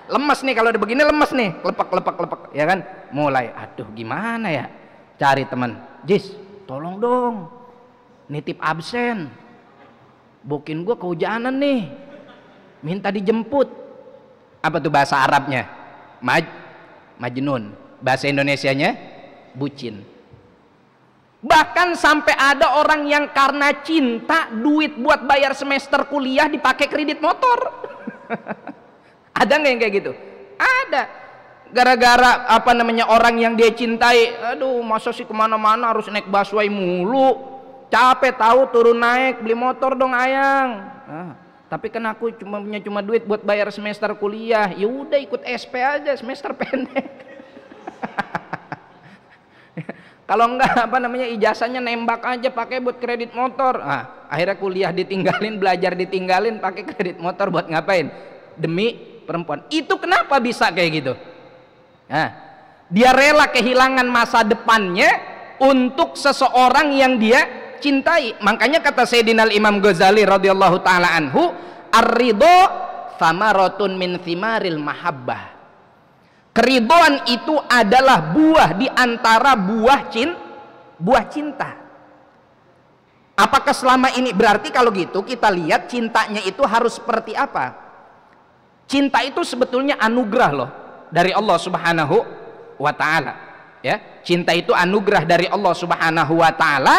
lemes nih kalau begini lemes nih, Lepek lepek lepek. ya kan? Mulai aduh gimana ya? Cari teman. Jis, tolong dong. Nitip absen. Bokin gua kehujanan nih. Minta dijemput apa tuh bahasa Arabnya Maj Majnun bahasa nya bucin bahkan sampai ada orang yang karena cinta duit buat bayar semester kuliah dipakai kredit motor ada nggak yang kayak gitu ada gara-gara apa namanya orang yang dia cintai aduh masa sih kemana-mana harus naik busway mulu capek tahu turun naik beli motor dong ayang ah tapi kan aku cuma punya cuma duit buat bayar semester kuliah ya udah ikut SP aja semester pendek kalau enggak apa namanya ijazahnya nembak aja pakai buat kredit motor ah akhirnya kuliah ditinggalin belajar ditinggalin pakai kredit motor buat ngapain demi perempuan itu kenapa bisa kayak gitu nah, dia rela kehilangan masa depannya untuk seseorang yang dia cintai makanya kata Sayyidina Imam Ghazali radhiyallahu taala anhu ar-ridho thamaratun min thimaril mahabbah keridoan itu adalah buah di antara buah cin buah cinta apakah selama ini berarti kalau gitu kita lihat cintanya itu harus seperti apa cinta itu sebetulnya anugerah loh dari Allah subhanahu wa ta'ala ya cinta itu anugerah dari Allah subhanahu wa ta'ala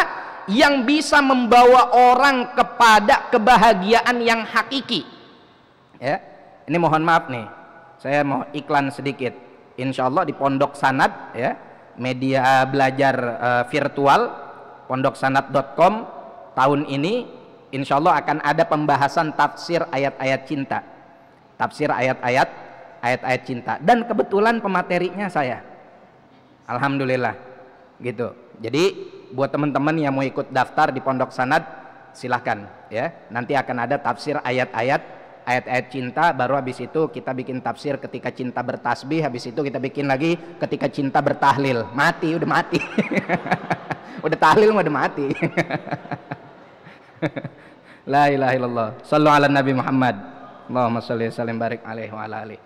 yang bisa membawa orang kepada kebahagiaan yang hakiki. Ya, ini mohon maaf nih, saya mau iklan sedikit. Insya Allah di Pondok Sanat, ya, media belajar uh, virtual, pondoksanat.com tahun ini, insya Allah akan ada pembahasan tafsir ayat-ayat cinta, tafsir ayat-ayat ayat-ayat cinta. Dan kebetulan pematerinya saya, Alhamdulillah, gitu. Jadi buat teman-teman yang mau ikut daftar di Pondok Sanad silahkan ya nanti akan ada tafsir ayat-ayat ayat-ayat cinta baru habis itu kita bikin tafsir ketika cinta bertasbih habis itu kita bikin lagi ketika cinta bertahlil mati udah mati udah tahlil udah mati la ilaha illallah sallu ala nabi Muhammad Allahumma salli wa barik alaihi wa ala alihi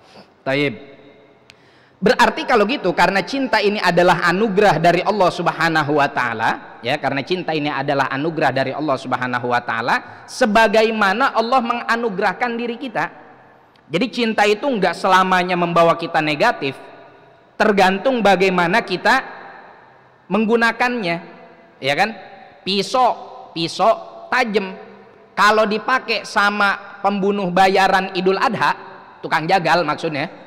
Berarti kalau gitu karena cinta ini adalah anugerah dari Allah Subhanahu wa taala, ya karena cinta ini adalah anugerah dari Allah Subhanahu wa taala sebagaimana Allah menganugerahkan diri kita. Jadi cinta itu enggak selamanya membawa kita negatif, tergantung bagaimana kita menggunakannya, ya kan? Pisau, pisau tajam. Kalau dipakai sama pembunuh bayaran Idul Adha, tukang jagal maksudnya,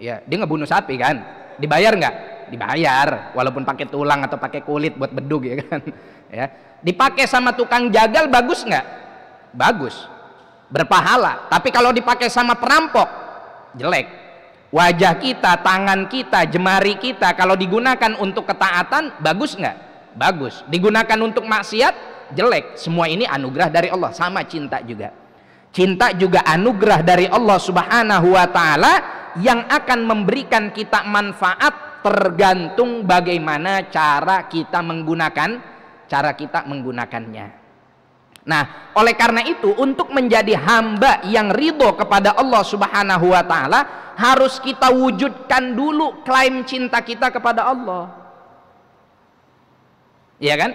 ya dia ngebunuh sapi kan dibayar nggak dibayar walaupun pakai tulang atau pakai kulit buat bedug ya kan ya dipakai sama tukang jagal bagus nggak bagus berpahala tapi kalau dipakai sama perampok jelek wajah kita tangan kita jemari kita kalau digunakan untuk ketaatan bagus nggak bagus digunakan untuk maksiat jelek semua ini anugerah dari Allah sama cinta juga cinta juga anugerah dari Allah subhanahu wa ta'ala yang akan memberikan kita manfaat tergantung bagaimana cara kita menggunakan cara kita menggunakannya. Nah, oleh karena itu untuk menjadi hamba yang ridho kepada Allah Subhanahu wa taala harus kita wujudkan dulu klaim cinta kita kepada Allah. Iya kan?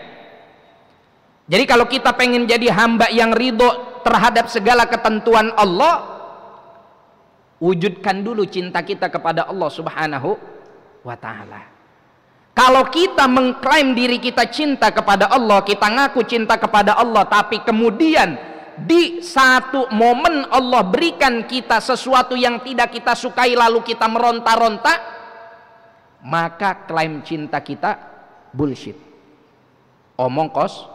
Jadi kalau kita pengen jadi hamba yang ridho terhadap segala ketentuan Allah, wujudkan dulu cinta kita kepada Allah Subhanahu wa taala. Kalau kita mengklaim diri kita cinta kepada Allah, kita ngaku cinta kepada Allah, tapi kemudian di satu momen Allah berikan kita sesuatu yang tidak kita sukai lalu kita meronta-ronta, maka klaim cinta kita bullshit. Omong kos,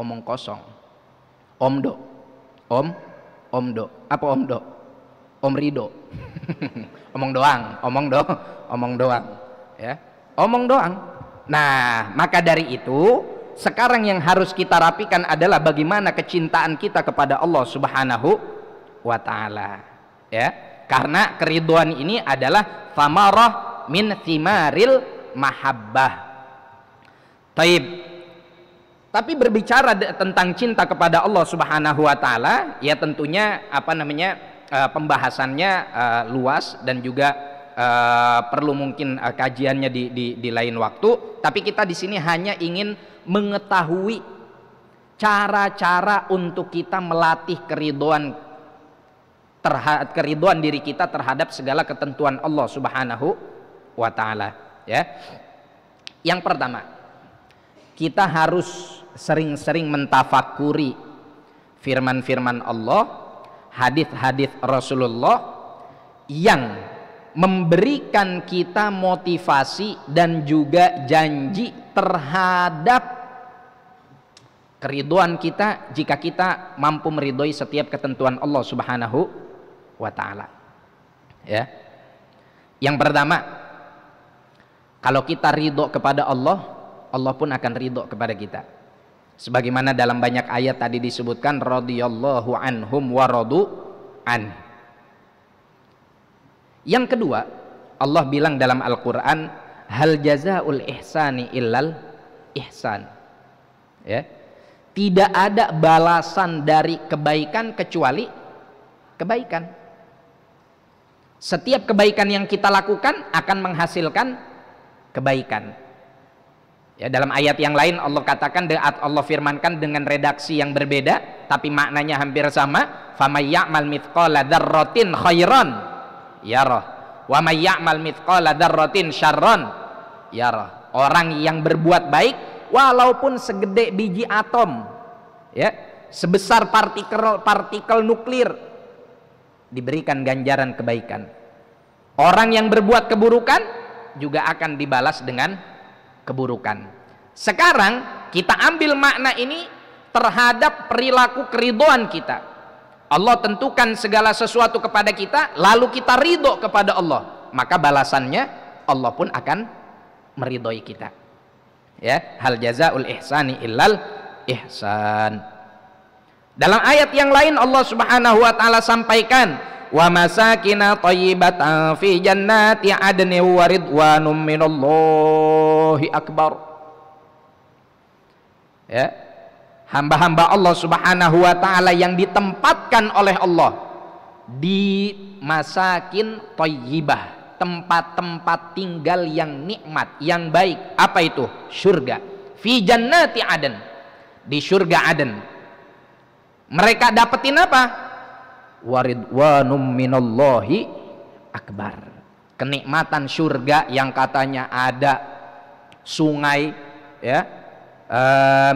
omong kosong. Omdo. Om, omdo. Apa omdo? Om Rido omong doang omong do omong doang ya omong doang nah maka dari itu sekarang yang harus kita rapikan adalah bagaimana kecintaan kita kepada Allah Subhanahu wa taala ya karena keriduan ini adalah samarah min thimaril mahabbah taib tapi berbicara tentang cinta kepada Allah Subhanahu wa taala ya tentunya apa namanya uh, pembahasannya uh, luas dan juga uh, perlu mungkin uh, kajiannya di, di, di lain waktu. Tapi kita di sini hanya ingin mengetahui cara-cara untuk kita melatih keriduan terhadap keriduan diri kita terhadap segala ketentuan Allah Subhanahu wa taala, ya. Yang pertama, kita harus sering-sering mentafakuri firman-firman Allah hadis-hadis Rasulullah yang memberikan kita motivasi dan juga janji terhadap keriduan kita jika kita mampu meridhoi setiap ketentuan Allah Subhanahu wa taala. Ya. Yang pertama, kalau kita ridho kepada Allah, Allah pun akan ridho kepada kita sebagaimana dalam banyak ayat tadi disebutkan radhiyallahu anhum waradu an yang kedua Allah bilang dalam Al-Qur'an hal jazaul ihsani illal ihsan ya tidak ada balasan dari kebaikan kecuali kebaikan setiap kebaikan yang kita lakukan akan menghasilkan kebaikan Ya, dalam ayat yang lain Allah katakan Allah firmankan dengan redaksi yang berbeda tapi maknanya hampir sama famay ya'mal mithqala dzarratin khairan yarah wa may ya'mal mithqala dzarratin syarran ya roh. orang yang berbuat baik walaupun segede biji atom ya sebesar partikel partikel nuklir diberikan ganjaran kebaikan orang yang berbuat keburukan juga akan dibalas dengan keburukan. Sekarang kita ambil makna ini terhadap perilaku keridoan kita. Allah tentukan segala sesuatu kepada kita, lalu kita ridho kepada Allah. Maka balasannya Allah pun akan meridhoi kita. Ya, hal jazaul ihsani illal ihsan. Dalam ayat yang lain Allah Subhanahu wa taala sampaikan wa masakina tayyibatan fi jannati adni wa ridwanum minallahi akbar ya hamba-hamba Allah subhanahu wa ta'ala yang ditempatkan oleh Allah di masakin tayyibah tempat-tempat tinggal yang nikmat yang baik apa itu surga fi jannati aden di surga aden mereka dapetin apa waridwanum minallahi akbar kenikmatan surga yang katanya ada sungai ya e,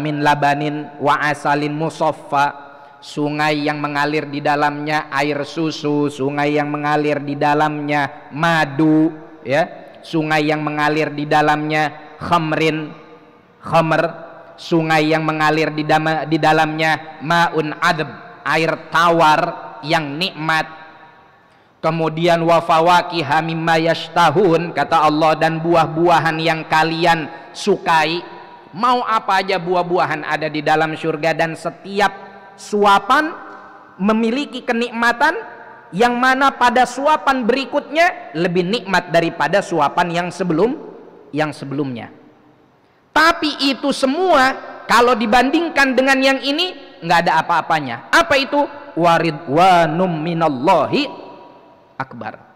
min labanin wa asalin musaffa sungai yang mengalir di dalamnya air susu, sungai yang mengalir di dalamnya madu, ya, sungai yang mengalir di dalamnya khamrin, khamr, sungai yang mengalir di, di dalamnya maun adab, air tawar, yang nikmat kemudian wafawaki hamimma tahun kata Allah dan buah-buahan yang kalian sukai mau apa aja buah-buahan ada di dalam surga dan setiap suapan memiliki kenikmatan yang mana pada suapan berikutnya lebih nikmat daripada suapan yang sebelum yang sebelumnya tapi itu semua kalau dibandingkan dengan yang ini nggak ada apa-apanya apa itu waridwanum minallahi akbar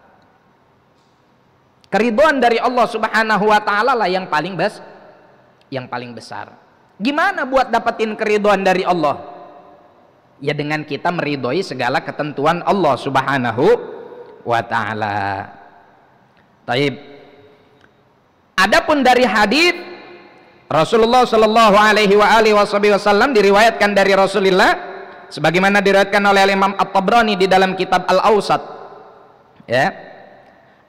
Keriduan dari Allah subhanahu wa ta'ala lah yang paling bes yang paling besar gimana buat dapetin keriduan dari Allah ya dengan kita meridhoi segala ketentuan Allah subhanahu wa ta'ala taib adapun dari hadis Rasulullah Shallallahu Alaihi Wasallam diriwayatkan dari Rasulullah sebagaimana diriwayatkan oleh Imam At-Tabrani di dalam kitab Al-Ausat ya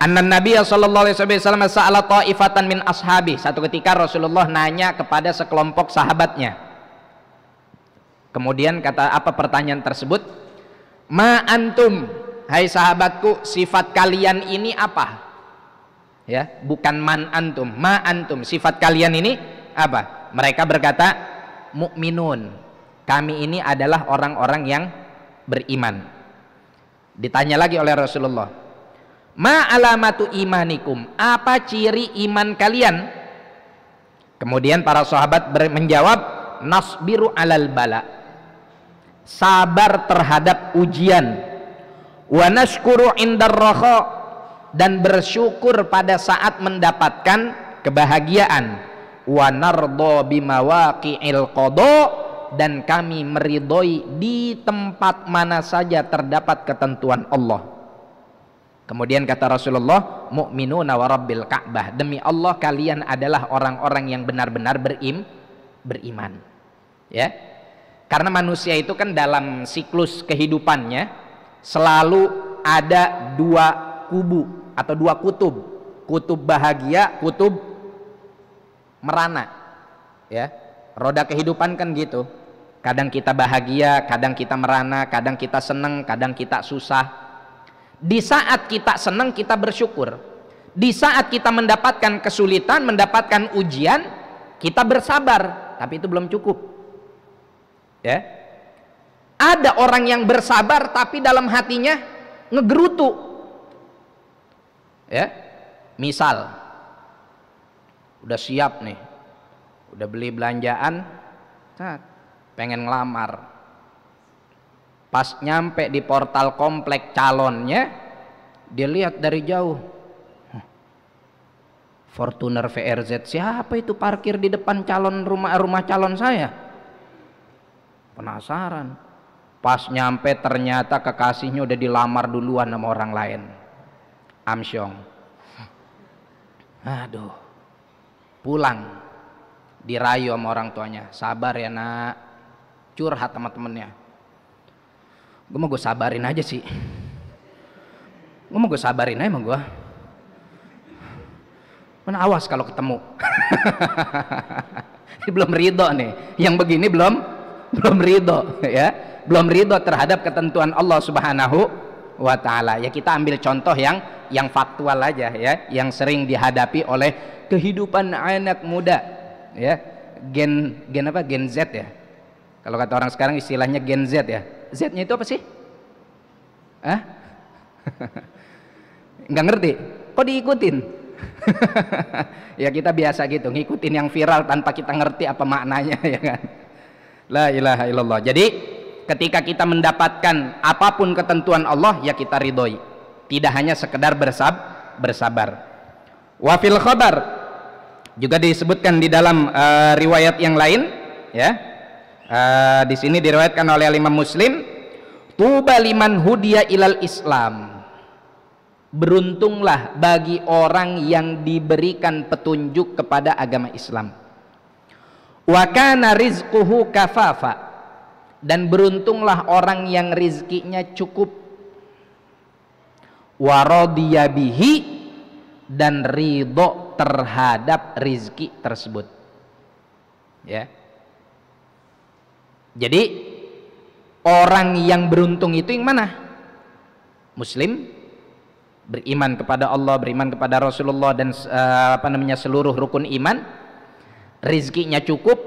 anna Nabi Shallallahu Alaihi Wasallam sa'ala ta'ifatan min ashabi satu ketika Rasulullah nanya kepada sekelompok sahabatnya kemudian kata apa pertanyaan tersebut ma antum hai sahabatku sifat kalian ini apa ya bukan man antum ma antum sifat kalian ini apa? Mereka berkata mukminun. Kami ini adalah orang-orang yang beriman. Ditanya lagi oleh Rasulullah, "Ma alamatu imanikum? Apa ciri iman kalian?" Kemudian para sahabat menjawab, "Nasbiru alal bala." Sabar terhadap ujian. Wa nashkuru indar dan bersyukur pada saat mendapatkan kebahagiaan wa nardo bimawaqi'il qada dan kami meridhoi di tempat mana saja terdapat ketentuan Allah. Kemudian kata Rasulullah, Mukminu wa rabbil Ka'bah. Demi Allah kalian adalah orang-orang yang benar-benar berim beriman. Ya. Karena manusia itu kan dalam siklus kehidupannya selalu ada dua kubu atau dua kutub. Kutub bahagia, kutub merana ya roda kehidupan kan gitu kadang kita bahagia kadang kita merana kadang kita seneng kadang kita susah di saat kita seneng kita bersyukur di saat kita mendapatkan kesulitan mendapatkan ujian kita bersabar tapi itu belum cukup ya ada orang yang bersabar tapi dalam hatinya ngegerutu ya misal udah siap nih udah beli belanjaan pengen ngelamar pas nyampe di portal komplek calonnya dia lihat dari jauh Fortuner VRZ siapa itu parkir di depan calon rumah rumah calon saya penasaran pas nyampe ternyata kekasihnya udah dilamar duluan sama orang lain Amsyong aduh pulang dirayu sama orang tuanya sabar ya nak curhat sama temennya gue mau gue sabarin aja sih gue mau gue sabarin aja emang gue mana awas kalau ketemu ini belum ridho nih yang begini belum belum ridho ya belum ridho terhadap ketentuan Allah subhanahu wa taala. Ya kita ambil contoh yang yang faktual aja ya, yang sering dihadapi oleh kehidupan anak muda ya. Gen gen apa? Gen Z ya. Kalau kata orang sekarang istilahnya gen Z ya. Z-nya itu apa sih? Hah? Enggak ngerti. Kok diikutin? ya kita biasa gitu, ngikutin yang viral tanpa kita ngerti apa maknanya ya kan. La ilaha illallah. Jadi ketika kita mendapatkan apapun ketentuan Allah ya kita ridhoi tidak hanya sekedar bersab bersabar wafil khabar juga disebutkan di dalam uh, riwayat yang lain ya uh, di sini diriwayatkan oleh lima Muslim tuba liman hudiya ilal Islam beruntunglah bagi orang yang diberikan petunjuk kepada agama Islam wa rizquhu kafafa dan beruntunglah orang yang rizkinya cukup warodiyabihi dan ridho terhadap rizki tersebut ya jadi orang yang beruntung itu yang mana muslim beriman kepada Allah beriman kepada Rasulullah dan uh, apa namanya seluruh rukun iman rizkinya cukup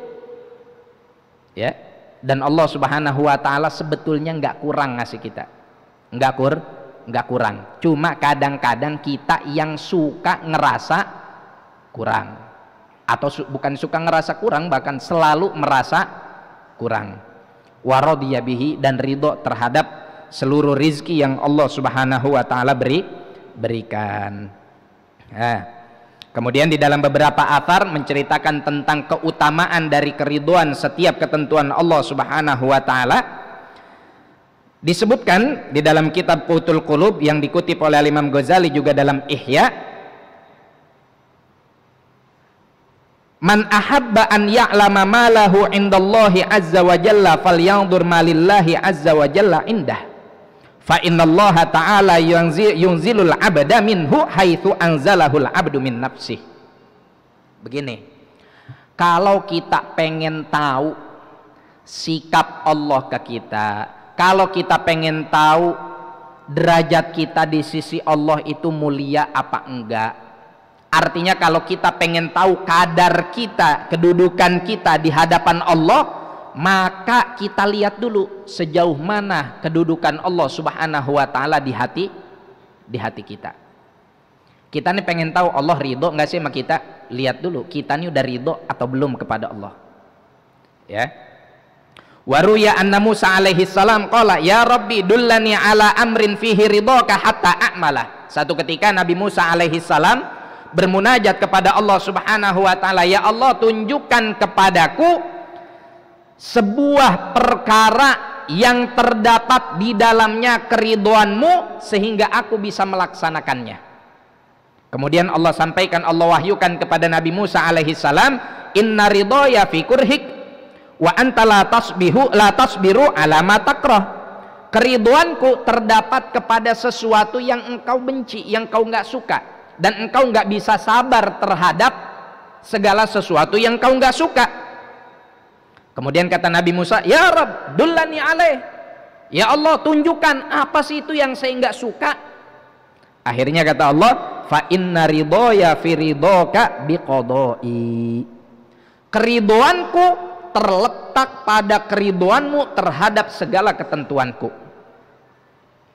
ya dan Allah Subhanahu wa taala sebetulnya nggak kurang ngasih kita nggak kur nggak kurang cuma kadang-kadang kita yang suka ngerasa kurang atau su bukan suka ngerasa kurang bahkan selalu merasa kurang warodiyah bihi dan ridho terhadap seluruh rizki yang Allah Subhanahu wa taala beri berikan nah Kemudian di dalam beberapa athar menceritakan tentang keutamaan dari keriduan setiap ketentuan Allah Subhanahu wa taala. Disebutkan di dalam kitab Qutul Qulub yang dikutip oleh Imam Ghazali juga dalam Ihya Man ahabba an ya'lama ma lahu indallahi azza wa jalla fal ma lillahi azza wa jalla indah fa innallaha ta'ala yunzilul abda minhu haitsu anzalahul abdu min begini kalau kita pengen tahu sikap Allah ke kita kalau kita pengen tahu derajat kita di sisi Allah itu mulia apa enggak artinya kalau kita pengen tahu kadar kita kedudukan kita di hadapan Allah maka kita lihat dulu sejauh mana kedudukan Allah Subhanahu wa taala di hati di hati kita. Kita nih pengen tahu Allah ridho nggak sih sama kita? Lihat dulu kita nih udah ridho atau belum kepada Allah. Ya. Waruya anna Musa alaihi salam qala ya Rabbi dullani ala amrin fihi ridhoka hatta a'mala. Satu ketika Nabi Musa alaihi salam bermunajat kepada Allah Subhanahu wa taala, ya Allah tunjukkan kepadaku sebuah perkara yang terdapat di dalamnya keriduanmu sehingga aku bisa melaksanakannya kemudian Allah sampaikan Allah wahyukan kepada Nabi Musa alaihi salam inna ridhoya fi kurhik wa anta la tasbihu la tasbiru ala ma keriduanku terdapat kepada sesuatu yang engkau benci yang engkau nggak suka dan engkau nggak bisa sabar terhadap segala sesuatu yang engkau nggak suka Kemudian kata Nabi Musa, "Ya Rab, dullani alaih." Ya Allah, tunjukkan apa sih itu yang saya nggak suka? Akhirnya kata Allah, "Fa inna ridhoya fi ridhoka biqodoi. Keridoanku terletak pada keridoanmu terhadap segala ketentuanku.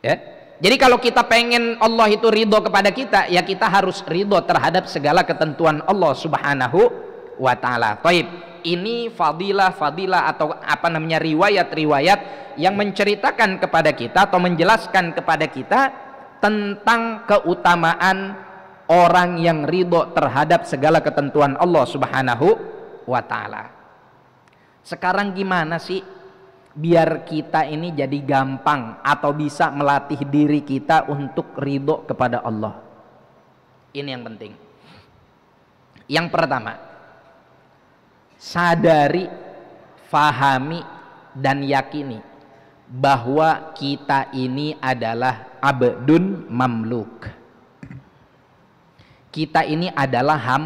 Ya. Jadi kalau kita pengen Allah itu ridho kepada kita, ya kita harus ridho terhadap segala ketentuan Allah Subhanahu wa taala. Taib ini fadilah-fadilah atau apa namanya riwayat-riwayat yang menceritakan kepada kita atau menjelaskan kepada kita tentang keutamaan orang yang ridho terhadap segala ketentuan Allah Subhanahu wa taala. Sekarang gimana sih biar kita ini jadi gampang atau bisa melatih diri kita untuk ridho kepada Allah. Ini yang penting. Yang pertama, sadari, fahami, dan yakini bahwa kita ini adalah abdun mamluk. Kita ini adalah ham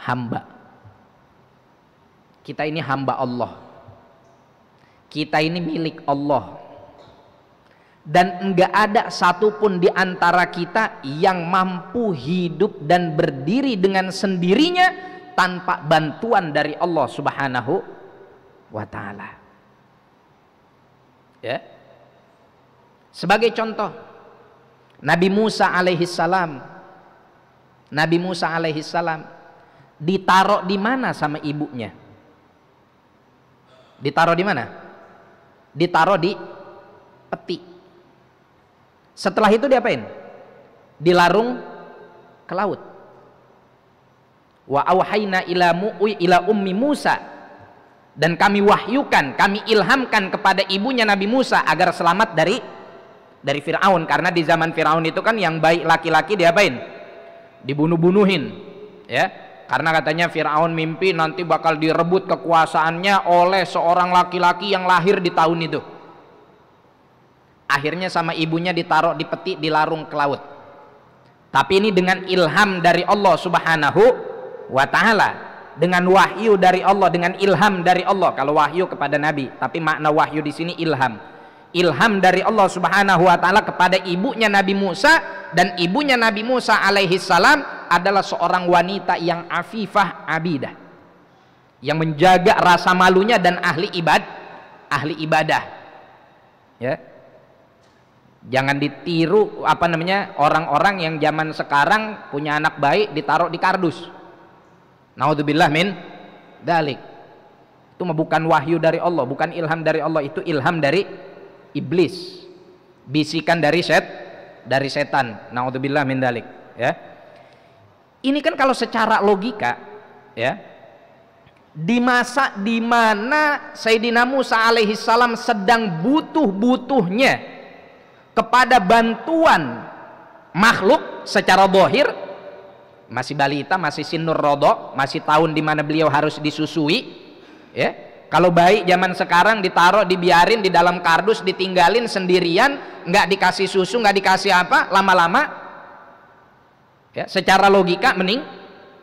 hamba. Kita ini hamba Allah. Kita ini milik Allah. Dan enggak ada satupun di antara kita yang mampu hidup dan berdiri dengan sendirinya tanpa bantuan dari Allah Subhanahu wa taala. Ya. Sebagai contoh Nabi Musa alaihi salam Nabi Musa alaihi salam ditaruh di mana sama ibunya? Ditaruh di mana? Ditaruh di peti. Setelah itu diapain? Dilarung ke laut wa awhayna ila ila ummi Musa dan kami wahyukan, kami ilhamkan kepada ibunya Nabi Musa agar selamat dari dari Firaun karena di zaman Firaun itu kan yang baik laki-laki diapain? Dibunuh-bunuhin, ya. Karena katanya Firaun mimpi nanti bakal direbut kekuasaannya oleh seorang laki-laki yang lahir di tahun itu. Akhirnya sama ibunya ditaruh di peti di larung ke laut. Tapi ini dengan ilham dari Allah Subhanahu wa taala dengan wahyu dari Allah dengan ilham dari Allah kalau wahyu kepada nabi tapi makna wahyu di sini ilham ilham dari Allah Subhanahu wa taala kepada ibunya Nabi Musa dan ibunya Nabi Musa alaihi salam adalah seorang wanita yang afifah abidah yang menjaga rasa malunya dan ahli ibad ahli ibadah ya jangan ditiru apa namanya orang-orang yang zaman sekarang punya anak baik ditaruh di kardus naudzubillah min dalik itu bukan wahyu dari Allah bukan ilham dari Allah itu ilham dari iblis bisikan dari set dari setan naudzubillah min dalik ya ini kan kalau secara logika ya di masa di mana Sayyidina Musa alaihi salam sedang butuh-butuhnya kepada bantuan makhluk secara bohir masih balita, masih sinur rodok, masih tahun di mana beliau harus disusui, ya. Kalau bayi zaman sekarang ditaruh, dibiarin di dalam kardus, ditinggalin sendirian, nggak dikasih susu, nggak dikasih apa, lama-lama, ya, secara logika mening,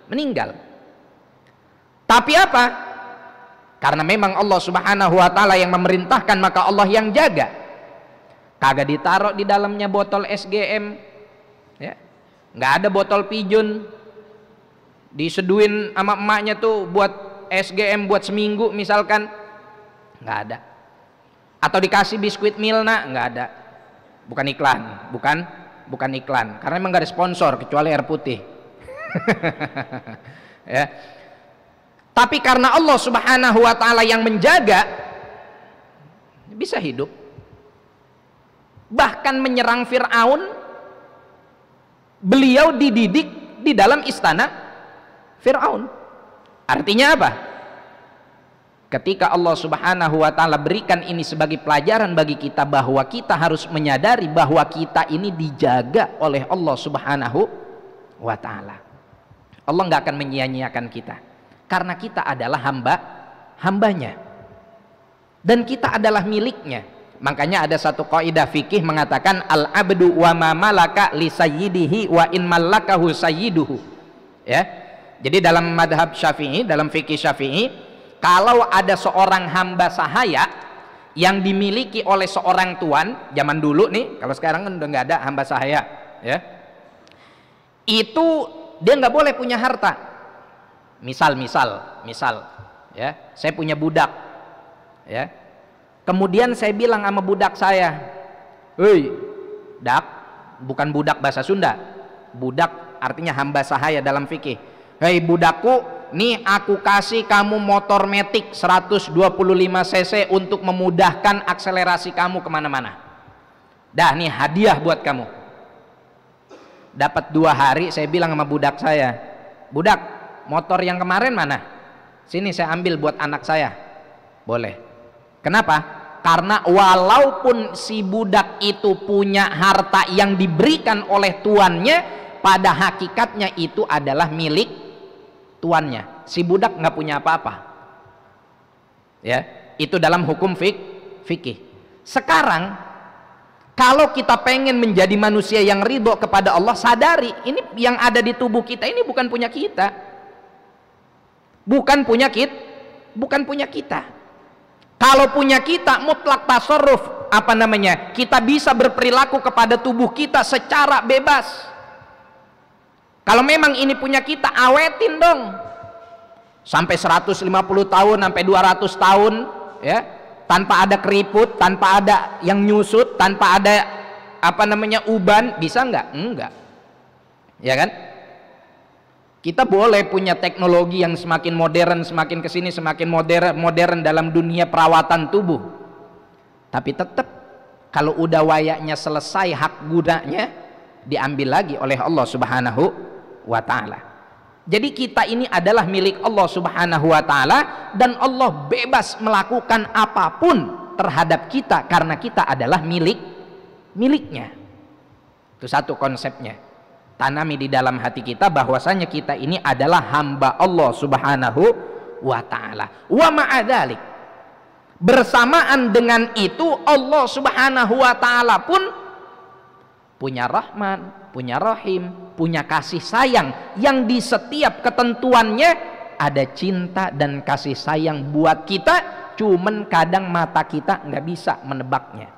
meninggal. Tapi apa? Karena memang Allah Subhanahu Wa Taala yang memerintahkan, maka Allah yang jaga. Kagak ditaruh di dalamnya botol SGM, ya, nggak ada botol pijun diseduin sama emaknya tuh buat SGM buat seminggu misalkan nggak ada atau dikasih biskuit Milna nggak ada bukan iklan bukan bukan iklan karena emang nggak ada sponsor kecuali air putih ya tapi karena Allah Subhanahu wa taala yang menjaga bisa hidup bahkan menyerang Firaun beliau dididik di dalam istana Fir'aun. Artinya apa? Ketika Allah Subhanahu wa taala berikan ini sebagai pelajaran bagi kita bahwa kita harus menyadari bahwa kita ini dijaga oleh Allah Subhanahu wa taala. Allah nggak akan menyia-nyiakan kita karena kita adalah hamba hambanya dan kita adalah miliknya makanya ada satu kaidah fikih mengatakan al abdu wa ma malaka li sayyidihi wa in malakahu sayyiduhu ya jadi dalam madhab syafi'i, dalam fikih syafi'i, kalau ada seorang hamba sahaya yang dimiliki oleh seorang tuan, zaman dulu nih, kalau sekarang kan udah nggak ada hamba sahaya, ya, itu dia nggak boleh punya harta. Misal, misal, misal, ya, saya punya budak, ya. Kemudian saya bilang sama budak saya, hei, dak, bukan budak bahasa Sunda, budak artinya hamba sahaya dalam fikih Hei budakku, nih aku kasih kamu motor metik 125 cc untuk memudahkan akselerasi kamu kemana-mana dah nih hadiah buat kamu dapat dua hari saya bilang sama budak saya budak motor yang kemarin mana sini saya ambil buat anak saya boleh kenapa karena walaupun si budak itu punya harta yang diberikan oleh tuannya pada hakikatnya itu adalah milik tuannya. Si budak nggak punya apa-apa. Ya, itu dalam hukum fik, fikih. Sekarang kalau kita pengen menjadi manusia yang ridho kepada Allah, sadari ini yang ada di tubuh kita ini bukan punya kita. Bukan punya kita, bukan punya kita. Kalau punya kita mutlak tasarruf apa namanya? Kita bisa berperilaku kepada tubuh kita secara bebas kalau memang ini punya kita awetin dong sampai 150 tahun sampai 200 tahun ya tanpa ada keriput tanpa ada yang nyusut tanpa ada apa namanya uban bisa nggak enggak ya kan kita boleh punya teknologi yang semakin modern semakin kesini semakin modern modern dalam dunia perawatan tubuh tapi tetap kalau udah wayaknya selesai hak gunanya diambil lagi oleh Allah subhanahu wa taala. Jadi kita ini adalah milik Allah Subhanahu wa taala dan Allah bebas melakukan apapun terhadap kita karena kita adalah milik miliknya. Itu satu konsepnya. Tanami di dalam hati kita bahwasanya kita ini adalah hamba Allah Subhanahu wa taala. Wa ma'adzalik bersamaan dengan itu Allah Subhanahu wa taala pun punya rahman, punya rahim, punya kasih sayang yang di setiap ketentuannya ada cinta dan kasih sayang buat kita cuman kadang mata kita nggak bisa menebaknya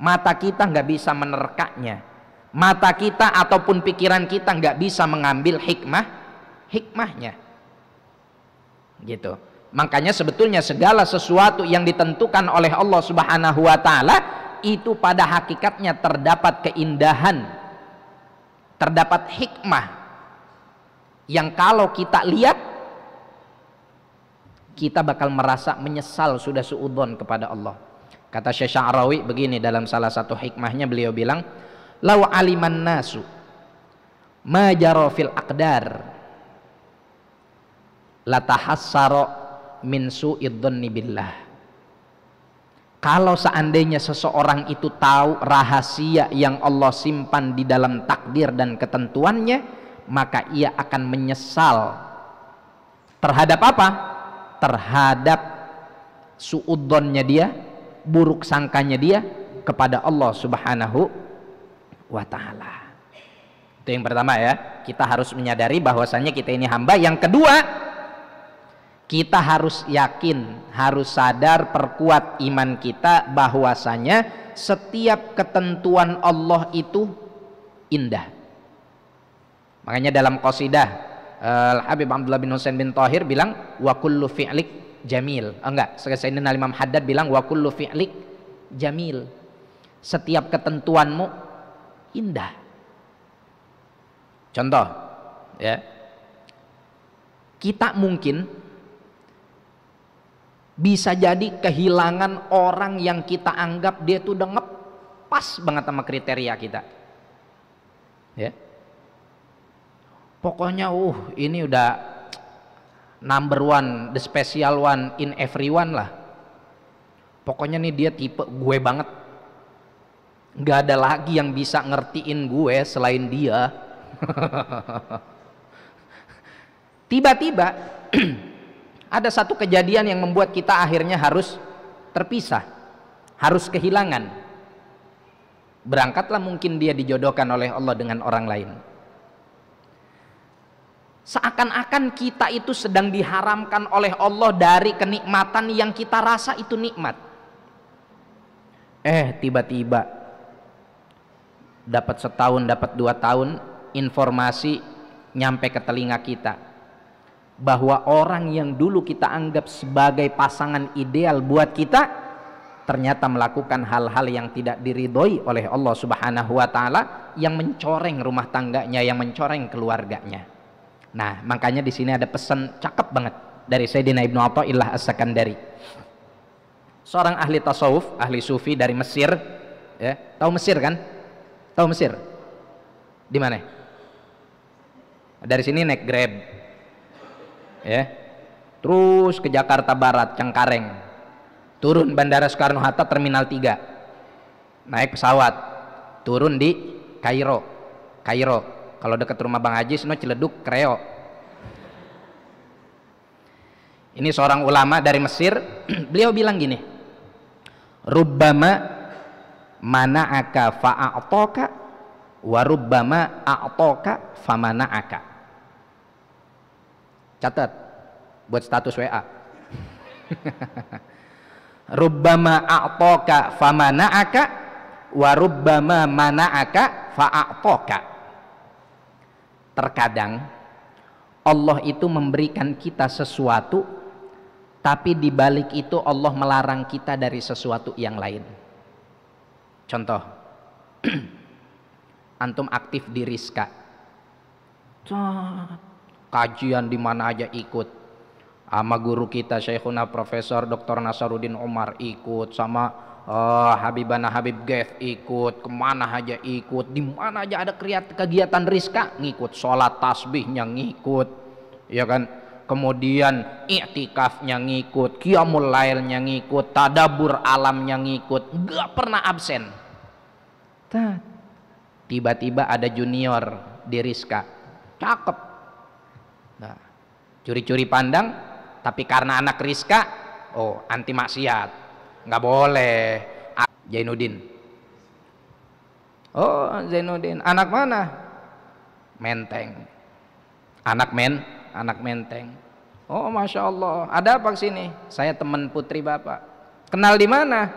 mata kita nggak bisa menerkaknya, mata kita ataupun pikiran kita nggak bisa mengambil hikmah hikmahnya gitu makanya sebetulnya segala sesuatu yang ditentukan oleh Allah subhanahu wa ta'ala itu pada hakikatnya terdapat keindahan, terdapat hikmah yang kalau kita lihat kita bakal merasa menyesal sudah suudon kepada Allah. Kata Syekh Sya'rawi begini dalam salah satu hikmahnya beliau bilang, "Lau aliman nasu majaro fil aqdar latahassaro min su'idzanni billah." Kalau seandainya seseorang itu tahu rahasia yang Allah simpan di dalam takdir dan ketentuannya, maka ia akan menyesal terhadap apa? Terhadap suudonnya dia, buruk sangkanya dia kepada Allah Subhanahu wa taala. Itu yang pertama ya, kita harus menyadari bahwasannya kita ini hamba. Yang kedua, kita harus yakin, harus sadar, perkuat iman kita bahwasanya setiap ketentuan Allah itu indah. Makanya dalam qasidah eh, Al Habib Abdullah bin Husain bin Tahir bilang wa kullu fi'lik jamil. Oh, enggak, Sayyidina Imam Haddad bilang wa kullu fi'lik jamil. Setiap ketentuanmu indah. Contoh ya. Kita mungkin bisa jadi kehilangan orang yang kita anggap dia tuh udah ngepas banget sama kriteria kita ya pokoknya uh ini udah number one the special one in everyone lah pokoknya nih dia tipe gue banget nggak ada lagi yang bisa ngertiin gue selain dia tiba-tiba ada satu kejadian yang membuat kita akhirnya harus terpisah, harus kehilangan. Berangkatlah mungkin dia dijodohkan oleh Allah dengan orang lain. Seakan-akan kita itu sedang diharamkan oleh Allah dari kenikmatan yang kita rasa itu nikmat. Eh, tiba-tiba dapat setahun, dapat dua tahun, informasi nyampe ke telinga kita bahwa orang yang dulu kita anggap sebagai pasangan ideal buat kita ternyata melakukan hal-hal yang tidak diridhoi oleh Allah Subhanahu wa taala yang mencoreng rumah tangganya, yang mencoreng keluarganya. Nah, makanya di sini ada pesan cakep banget dari Sayyidina Ibnu Athaillah As-Sakandari. Seorang ahli tasawuf, ahli sufi dari Mesir, ya. Tahu Mesir kan? Tahu Mesir? Di mana? Dari sini naik Grab ya terus ke Jakarta Barat Cengkareng turun Bandara Soekarno Hatta Terminal 3 naik pesawat turun di Kairo Kairo kalau dekat rumah Bang Haji seno celeduk kreo ini seorang ulama dari Mesir beliau bilang gini rubbama mana'aka fa'atoka warubbama a'toka famana'aka Catat buat status WA. rubbama akak, famana'aka wa rubbama mana'aka fa'a'taka. Terkadang Allah itu memberikan kita sesuatu tapi dibalik itu Allah melarang kita dari sesuatu yang lain. Contoh, antum aktif di Rizka kajian di mana aja ikut sama guru kita Syekhuna Profesor Dr. Nasaruddin Umar ikut sama uh, Habibana Habib Geth ikut kemana aja ikut di mana aja ada kreat kegiatan riska ngikut sholat tasbihnya ngikut ya kan kemudian i'tikafnya ngikut kiamul lailnya ngikut tadabur alamnya ngikut gak pernah absen tiba-tiba ada junior di Rizka cakep curi-curi pandang tapi karena anak Rizka oh anti maksiat nggak boleh Zainuddin oh Zainuddin anak mana Menteng anak men anak Menteng oh masya Allah ada apa sini saya teman putri bapak kenal di mana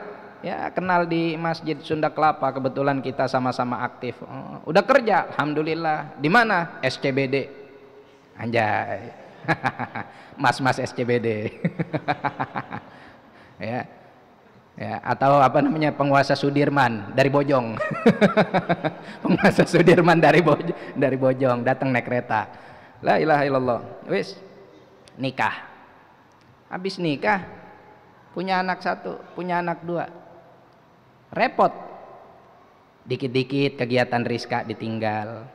ya kenal di Masjid Sunda Kelapa kebetulan kita sama-sama aktif oh, udah kerja alhamdulillah di mana SCBD anjay Mas-mas SCBD. ya. Ya, atau apa namanya penguasa Sudirman dari Bojong. penguasa Sudirman dari Bojong, dari Bojong datang naik kereta. La ilaha illallah. Wis nikah. Habis nikah punya anak satu, punya anak dua. Repot. Dikit-dikit kegiatan Rizka ditinggal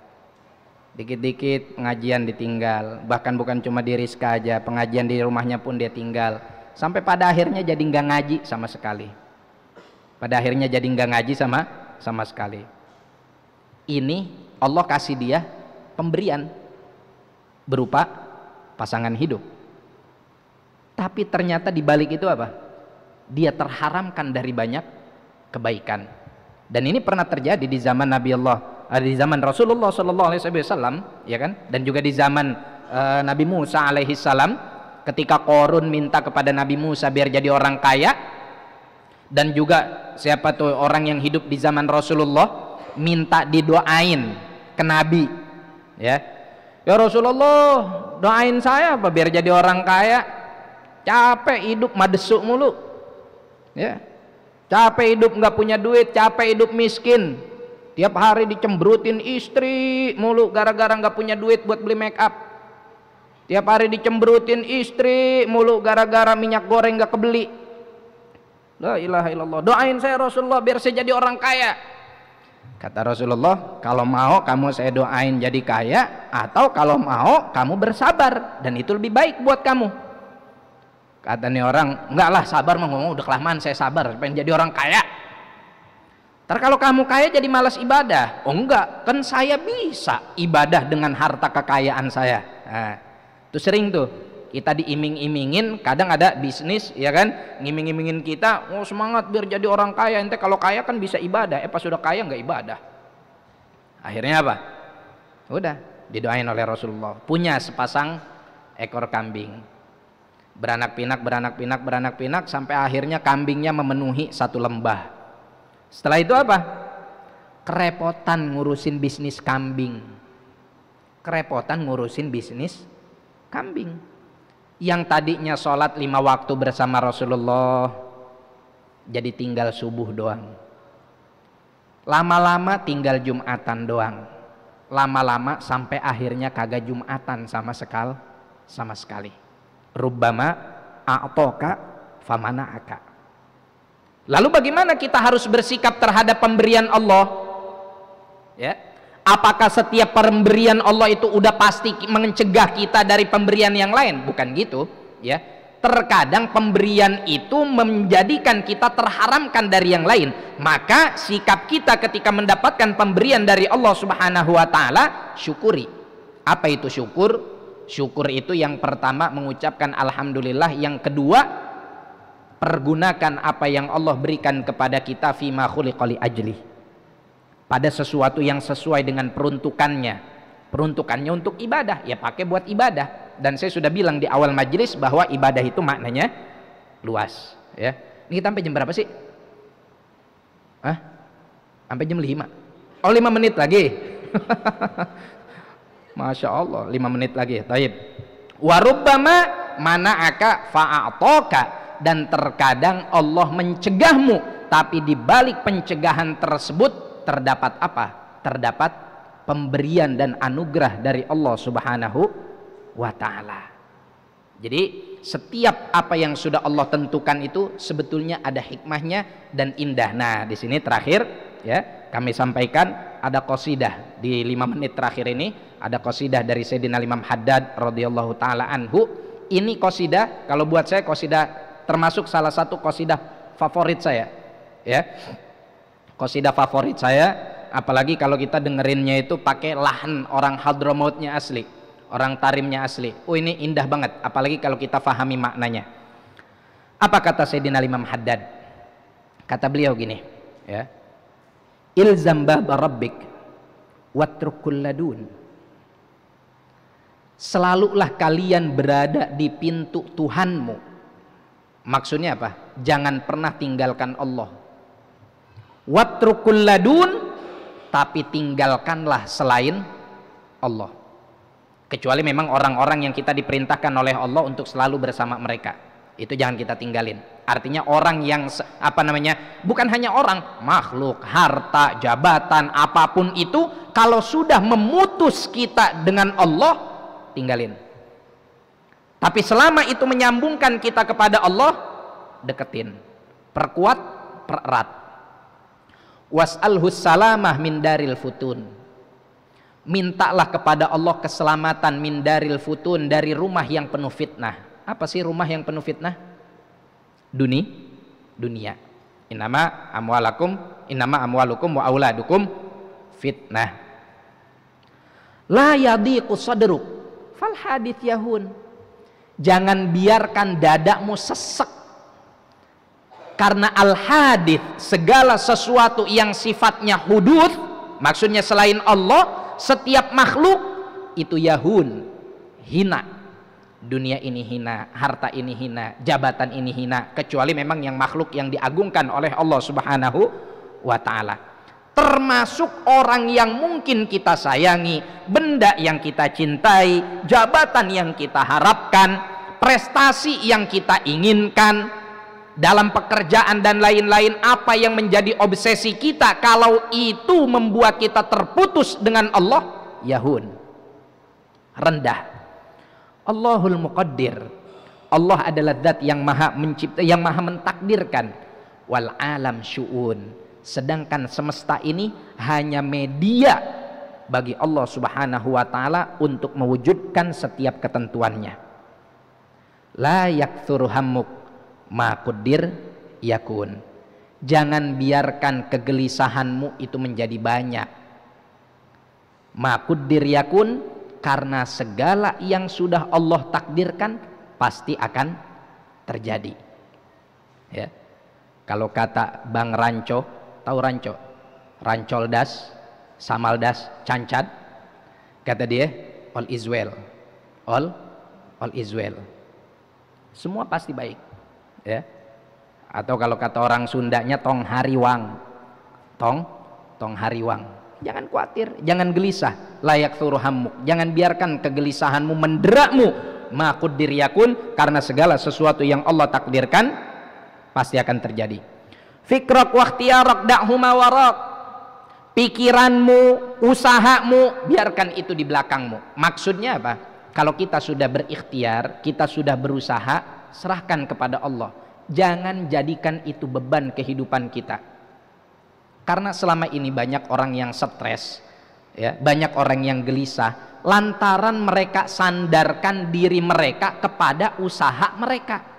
dikit-dikit pengajian ditinggal bahkan bukan cuma di Rizka aja pengajian di rumahnya pun dia tinggal sampai pada akhirnya jadi nggak ngaji sama sekali pada akhirnya jadi nggak ngaji sama sama sekali ini Allah kasih dia pemberian berupa pasangan hidup tapi ternyata di balik itu apa dia terharamkan dari banyak kebaikan dan ini pernah terjadi di zaman Nabi Allah ada ah, di zaman Rasulullah Shallallahu Alaihi Wasallam ya kan dan juga di zaman uh, Nabi Musa alaihi salam ketika Korun minta kepada Nabi Musa biar jadi orang kaya dan juga siapa tuh orang yang hidup di zaman Rasulullah minta didoain ke Nabi ya ya Rasulullah doain saya apa biar jadi orang kaya capek hidup madesuk mulu ya capek hidup nggak punya duit capek hidup miskin Tiap hari dicembrutin istri mulu gara-gara nggak punya duit buat beli make up. Tiap hari dicembrutin istri mulu gara-gara minyak goreng nggak kebeli. La ilaha illallah. Doain saya Rasulullah biar saya jadi orang kaya. Kata Rasulullah, kalau mau kamu saya doain jadi kaya atau kalau mau kamu bersabar dan itu lebih baik buat kamu. Kata nih orang, enggak lah sabar mah udah kelamaan saya sabar pengen jadi orang kaya. Ntar kalau kamu kaya jadi malas ibadah. Oh enggak, kan saya bisa ibadah dengan harta kekayaan saya. Nah, itu sering tuh kita diiming-imingin kadang ada bisnis ya kan ngiming-imingin kita oh semangat biar jadi orang kaya ente kalau kaya kan bisa ibadah eh pas sudah kaya enggak ibadah akhirnya apa udah didoain oleh Rasulullah punya sepasang ekor kambing beranak pinak beranak pinak beranak pinak sampai akhirnya kambingnya memenuhi satu lembah setelah itu apa? Kerepotan ngurusin bisnis kambing. Kerepotan ngurusin bisnis kambing. Yang tadinya sholat lima waktu bersama Rasulullah jadi tinggal subuh doang. Lama-lama tinggal Jumatan doang. Lama-lama sampai akhirnya kagak Jumatan sama sekali sama sekali. Rubbama a'toka famana Lalu bagaimana kita harus bersikap terhadap pemberian Allah? Ya. Apakah setiap pemberian Allah itu udah pasti mencegah kita dari pemberian yang lain? Bukan gitu, ya. Terkadang pemberian itu menjadikan kita terharamkan dari yang lain. Maka sikap kita ketika mendapatkan pemberian dari Allah Subhanahu wa taala, syukuri. Apa itu syukur? Syukur itu yang pertama mengucapkan alhamdulillah, yang kedua pergunakan apa yang Allah berikan kepada kita fima khuliqali ajli pada sesuatu yang sesuai dengan peruntukannya peruntukannya untuk ibadah ya pakai buat ibadah dan saya sudah bilang di awal majelis bahwa ibadah itu maknanya luas ya ini kita sampai jam berapa sih Hah? sampai jam 5 oh 5 menit lagi Masya Allah 5 menit lagi taib warubbama mana'aka fa'atoka dan terkadang Allah mencegahmu tapi di balik pencegahan tersebut terdapat apa? terdapat pemberian dan anugerah dari Allah Subhanahu wa taala. Jadi setiap apa yang sudah Allah tentukan itu sebetulnya ada hikmahnya dan indah. Nah, di sini terakhir ya, kami sampaikan ada qasidah di lima menit terakhir ini ada qasidah dari Sayyidina Imam Haddad radhiyallahu taala anhu. Ini qasidah kalau buat saya qasidah termasuk salah satu kosidah favorit saya ya kosidah favorit saya apalagi kalau kita dengerinnya itu pakai lahan orang hadromautnya asli orang Tarimnya asli oh ini indah banget apalagi kalau kita fahami maknanya apa kata Sayyidina Imam Haddad kata beliau gini ya ilzam baba rabbik watrukul ladun selalulah kalian berada di pintu Tuhanmu Maksudnya apa? Jangan pernah tinggalkan Allah. Watrukul ladun tapi tinggalkanlah selain Allah. Kecuali memang orang-orang yang kita diperintahkan oleh Allah untuk selalu bersama mereka. Itu jangan kita tinggalin. Artinya orang yang apa namanya? Bukan hanya orang, makhluk, harta, jabatan, apapun itu kalau sudah memutus kita dengan Allah, tinggalin tapi selama itu menyambungkan kita kepada Allah, deketin, perkuat, pererat. Was'alhus salamah min daril futun. Mintalah kepada Allah keselamatan min daril futun dari rumah yang penuh fitnah. Apa sih rumah yang penuh fitnah? Duni, dunia. Inama amwalakum, inama amwalukum wa auladukum fitnah. La yadiqu sadruk fal hadith yahun Jangan biarkan dadamu sesek. Karena al-hadith, segala sesuatu yang sifatnya hudud, maksudnya selain Allah, setiap makhluk itu yahun, hina. Dunia ini hina, harta ini hina, jabatan ini hina, kecuali memang yang makhluk yang diagungkan oleh Allah Subhanahu wa taala termasuk orang yang mungkin kita sayangi, benda yang kita cintai, jabatan yang kita harapkan, prestasi yang kita inginkan, dalam pekerjaan dan lain-lain apa yang menjadi obsesi kita kalau itu membuat kita terputus dengan Allah yahun rendah Allahul muqaddir Allah adalah zat yang maha mencipta yang maha mentakdirkan wal alam syu'un Sedangkan semesta ini hanya media bagi Allah Subhanahu wa taala untuk mewujudkan setiap ketentuannya. La yaktsuru hammuk ma kudir yakun. Jangan biarkan kegelisahanmu itu menjadi banyak. Ma kudir yakun karena segala yang sudah Allah takdirkan pasti akan terjadi. Ya. Kalau kata Bang Ranco, tahu ranco rancol das samal das cancat kata dia all is well all all is well semua pasti baik ya atau kalau kata orang Sundanya tong hariwang tong tong hariwang jangan khawatir jangan gelisah layak suruh hamuk jangan biarkan kegelisahanmu menderakmu Makud diriakun karena segala sesuatu yang Allah takdirkan pasti akan terjadi Fikrok waktiarok dakhuma warok. Pikiranmu, usahamu, biarkan itu di belakangmu. Maksudnya apa? Kalau kita sudah berikhtiar, kita sudah berusaha, serahkan kepada Allah. Jangan jadikan itu beban kehidupan kita. Karena selama ini banyak orang yang stres, ya, banyak orang yang gelisah, lantaran mereka sandarkan diri mereka kepada usaha mereka